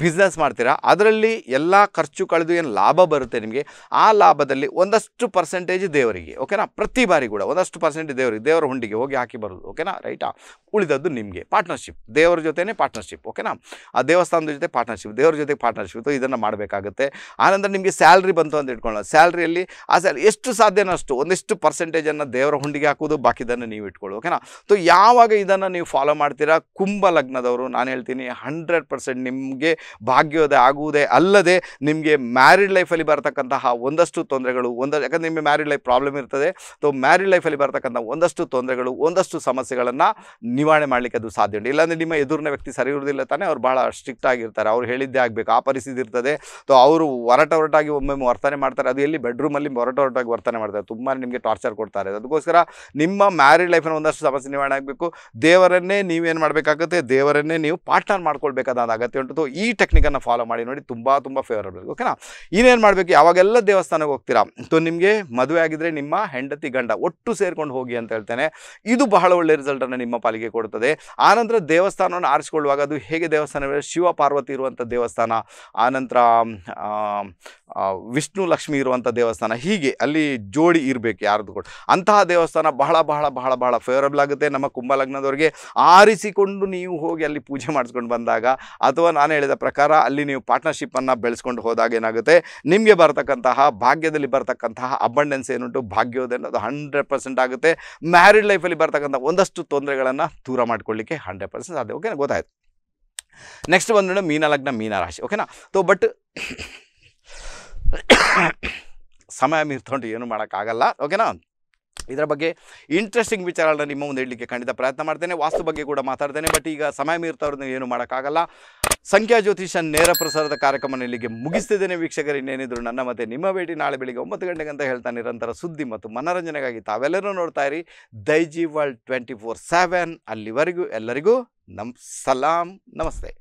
ಬಿಸ್ನೆಸ್ ಮಾಡ್ತೀರಾ ಅದರಲ್ಲಿ ಎಲ್ಲ ಖರ್ಚು ಕಳೆದು ಏನು ಲಾಭ ಬರುತ್ತೆ ನಿಮಗೆ ಆ ಲಾಭದಲ್ಲಿ ಒಂದಷ್ಟು ಪರ್ಸೆಂಟೇಜ್ ದೇವರಿಗೆ ಓಕೆನಾ ಪ್ರತಿ ಬಾರಿ ಕೂಡ ಒಂದಷ್ಟು ಪರ್ಸೆಂಟ್ ದೇವರಿಗೆ ದೇವರ ಹುಂಡಿಗೆ ಹೋಗಿ ಹಾಕಿ ಬರೋದು ಓಕೆನಾ ರೈಟಾ ಉಳಿದದ್ದು ನಿಮಗೆ ಪಾರ್ಟ್ನರ್ಶಿಪ್ ದೇವರ ಜೊತೆನೇ ಪಾರ್ಟ್ನರ್ಶಿಪ್ ಓಕೆನಾ ಆ ದೇವಸ್ಥಾನದ ಜೊತೆ ಪಾರ್ಟ್ನರ್ಶಿಪ್ ದೇವರ ಜೊತೆ ಪಾರ್ಟ್ನರ್ಶಿಪ್ ಇದನ್ನು ಮಾಡಬೇಕಾಗುತ್ತೆ ಆನಂತರ ನಿಮಗೆ ಸ್ಯಾಲ್ರಿ ಬಂತು ಅಂತ ಇಟ್ಕೊಳ್ಳೋಣ ಸ್ಯಾಲ್ರಿಯಲ್ಲಿ ಆ ಸ್ಯಾಲ್ ಎಷ್ಟು ಸಾಧ್ಯನೋ ಅಷ್ಟು ಒಂದಿಷ್ಟು ಪರ್ಸೆಂಟೇಜನ್ನು ದೇವರ ಹುಂಡಿಗೆ ಹಾಕೋದು ಬಾಕಿದನ್ನು ನೀವು ಇಟ್ಕೊಳ್ಳಿ ಓಕೆನಾ ಸೊ ಯಾವಾಗ ಇದನ್ನು ನೀವು ಫಾಲೋ ಮಾಡ್ತೀರಾ ಕುಂಭ ಲಗ್ನದವರು ನಾನು ಹೇಳ್ತೀನಿ ಹಂಡ್ರೆಡ್ ಪರ್ಸೆಂಟ್ ನಿಮಗೆ ನಿಮಗೆ ಭಾಗ್ಯೋದಯ ಆಗುವುದೇ ಅಲ್ಲದೆ ನಿಮಗೆ ಮ್ಯಾರಿಡ್ ಲೈಫಲ್ಲಿ ಬರತಕ್ಕಂತಹ ಒಂದಷ್ಟು ತೊಂದರೆಗಳು ಒಂದ ಯಾಕಂದರೆ ನಿಮಗೆ ಮ್ಯಾರಿಡ್ ಲೈಫ್ ಪ್ರಾಬ್ಲಮ್ ಇರ್ತದೆ ಸೊ ಮ್ಯಾರಿಡ್ ಲೈಫಲ್ಲಿ ಬರ್ತಕ್ಕಂಥ ಒಂದಷ್ಟು ತೊಂದರೆಗಳು ಒಂದಷ್ಟು ಸಮಸ್ಯೆಗಳನ್ನು ನಿವಾರಣೆ ಮಾಡಲಿಕ್ಕೆ ಅದು ಸಾಧ್ಯ ಉಂಟು ಇಲ್ಲಾಂದರೆ ನಿಮ್ಮ ಎದುರಿನ ವ್ಯಕ್ತಿ ಸರಿ ಇರುವುದಿಲ್ಲ ತಾನೇ ಅವ್ರು ಭಾಳ ಸ್ಟ್ರಿಕ್ಟ್ ಆಗಿರ್ತಾರೆ ಅವ್ರು ಹೇಳಿದ್ದೇ ಆಗಬೇಕು ಆ ಪರಿಸ್ಥಿತಿ ಇರ್ತದೆ ಸೊ ಅವರು ಹೊರಟ ಹೊರಟಾಗಿ ಒಮ್ಮೊಮ್ಮೆ ವರ್ತನೆ ಮಾಡ್ತಾರೆ ಅದು ಎಲ್ಲಿ ಬೆಡ್ರೂಮಲ್ಲಿ ಹೊರಟ ಹೊರಟಾಗಿ ವರ್ತನೆ ಮಾಡ್ತಾರೆ ತುಂಬಾ ನಿಮಗೆ ಟಾರ್ಚರ್ ಕೊಡ್ತಾರೆ ಅದಕ್ಕೋಸ್ಕರ ನಿಮ್ಮ ಮ್ಯಾರಿಡ್ ಲೈಫ್ನ ಒಂದಷ್ಟು ಸಮಸ್ಯೆ ನಿವಾರಣೆ ಆಗಬೇಕು ದೇವರನ್ನೇ ನೀವೇನು ಮಾಡಬೇಕಾಗುತ್ತೆ ದೇವರನ್ನೇ ನೀವು ಪಾರ್ಟ್ನರ್ ಮಾಡ್ಕೊಳ್ಬೇಕಾದ ಅಗತ್ಯ ಉಂಟು ಈ ಟೆಕ್ನಿಕನ್ನು ಫಾಲೋ ಮಾಡಿ ನೋಡಿ ತುಂಬ ತುಂಬ ಫೇವರಬಲ್ ಓಕೆನಾ ಇನ್ನೇನು ಮಾಡಬೇಕು ಯಾವಾಗೆಲ್ಲ ದೇವಸ್ಥಾನಕ್ಕೆ ಹೋಗ್ತೀರಾ ಸೊ ನಿಮಗೆ ಮದುವೆ ಆಗಿದ್ರೆ ನಿಮ್ಮ ಹೆಂಡತಿ ಗಂಡ ಒಟ್ಟು ಸೇರ್ಕೊಂಡು ಹೋಗಿ ಅಂತ ಹೇಳ್ತೇನೆ ಇದು ಬಹಳ ಒಳ್ಳೆ ರಿಸಲ್ಟನ್ನು ನಿಮ್ಮ ಪಾಲಿಗೆ ಕೊಡುತ್ತದೆ ಆನಂತರ ದೇವಸ್ಥಾನವನ್ನು ಆರಿಸಿಕೊಳ್ಳುವಾಗ ಅದು ಹೇಗೆ ದೇವಸ್ಥಾನ ಶಿವ ಪಾರ್ವತಿ ಇರುವಂಥ ದೇವಸ್ಥಾನ ಆನಂತರ ವಿಷ್ಣು ಲಕ್ಷ್ಮಿ ಇರುವಂಥ ದೇವಸ್ಥಾನ ಹೀಗೆ ಅಲ್ಲಿ ಜೋಡಿ ಇರಬೇಕು ಯಾರ್ದು ಕೂಡ ಅಂತಹ ದೇವಸ್ಥಾನ ಬಹಳ ಬಹಳ ಬಹಳ ಬಹಳ ಫೇವರಬಲ್ ಆಗುತ್ತೆ ನಮ್ಮ ಕುಂಭಲಗ್ನದವರಿಗೆ ಆರಿಸಿಕೊಂಡು ನೀವು ಹೋಗಿ ಅಲ್ಲಿ ಪೂಜೆ ಮಾಡಿಸ್ಕೊಂಡು ಬಂದಾಗ ಅಥವಾ ನಾನು ಹೇಳಿದ ಹೇಳಿದ ಪ್ರಕಾರ ಅಲ್ಲಿ ನೀವು ಪಾರ್ಟ್ನರ್ಶಿಪ್ಪನ್ನು ಬೆಳೆಸ್ಕೊಂಡು ಹೋದಾಗ ಏನಾಗುತ್ತೆ ನಿಮಗೆ ಬರತಕ್ಕಂತಹ ಭಾಗ್ಯದಲ್ಲಿ ಬರತಕ್ಕಂತಹ ಅಬಂಡೆನ್ಸ್ ಏನುಂಟು ಭಾಗ್ಯೋದಯ ಅನ್ನೋದು ಹಂಡ್ರೆಡ್ ಪರ್ಸೆಂಟ್ ಆಗುತ್ತೆ ಮ್ಯಾರಿಡ್ ಲೈಫಲ್ಲಿ ಬರ್ತಕ್ಕಂಥ ಒಂದಷ್ಟು ತೊಂದರೆಗಳನ್ನು ದೂರ ಮಾಡ್ಕೊಳ್ಳಿಕ್ಕೆ ಹಂಡ್ರೆಡ್ ಪರ್ಸೆಂಟ್ ಸಾಧ್ಯ ಓಕೆ ಗೊತ್ತಾಯಿತು ನೆಕ್ಸ್ಟ್ ಬಂದ್ಬಿಟ್ಟು ಮೀನ ಲಗ್ನ ಮೀನ ರಾಶಿ ಓಕೆನಾ ತೋ ಬಟ್ ಸಮಯ ಮೀರ್ತೊಂಡು ಏನು ಮಾಡೋಕ್ಕಾಗಲ್ಲ ಓಕೆನಾ ಇದರ ಬಗ್ಗೆ ಇಂಟ್ರೆಸ್ಟಿಂಗ್ ವಿಚಾರಗಳನ್ನ ನಿಮ್ಮ ಮುಂದೆ ಹೇಳಲಿಕ್ಕೆ ಖಂಡಿತ ಪ್ರಯತ್ನ ಮಾಡ್ತೇನೆ ವಾಸ್ತು ಬಗ್ಗೆ ಕೂಡ ಮಾತಾಡ್ತೇನೆ ಬಟ್ ಈಗ ಸಮಯ ಮೀರ್ತವ್ರನ್ನ ಏನು ಮಾಡೋಕ್ಕಾಗಲ್ಲ ಸಂಖ್ಯಾ ಜ್ಯೋತಿಷ ನೇರ ಪ್ರಸಾರದ ಕಾರ್ಯಕ್ರಮ ಇಲ್ಲಿಗೆ ಮುಗಿಸ್ತಿದ್ದೇನೆ ವೀಕ್ಷಕರು ಇನ್ನೇನಿದ್ರು ನನ್ನ ಮತ್ತೆ ನಿಮ್ಮ ಭೇಟಿ ನಾಳೆ ಬೆಳಿಗ್ಗೆ ಒಂಬತ್ತು ಗಂಟೆಗೆ ಅಂತ ಹೇಳ್ತಾ ನಿರಂತರ ಸುದ್ದಿ ಮತ್ತು ಮನರಂಜನೆಗಾಗಿ ತಾವೆಲ್ಲರೂ ನೋಡ್ತಾ ಇರಿ ದೈಜಿ ವರ್ಲ್ಡ್ ಟ್ವೆಂಟಿ ಫೋರ್ ಸೆವೆನ್ ಅಲ್ಲಿವರೆಗೂ ಎಲ್ಲರಿಗೂ ನಮ್ ಸಲಾಂ ನಮಸ್ತೆ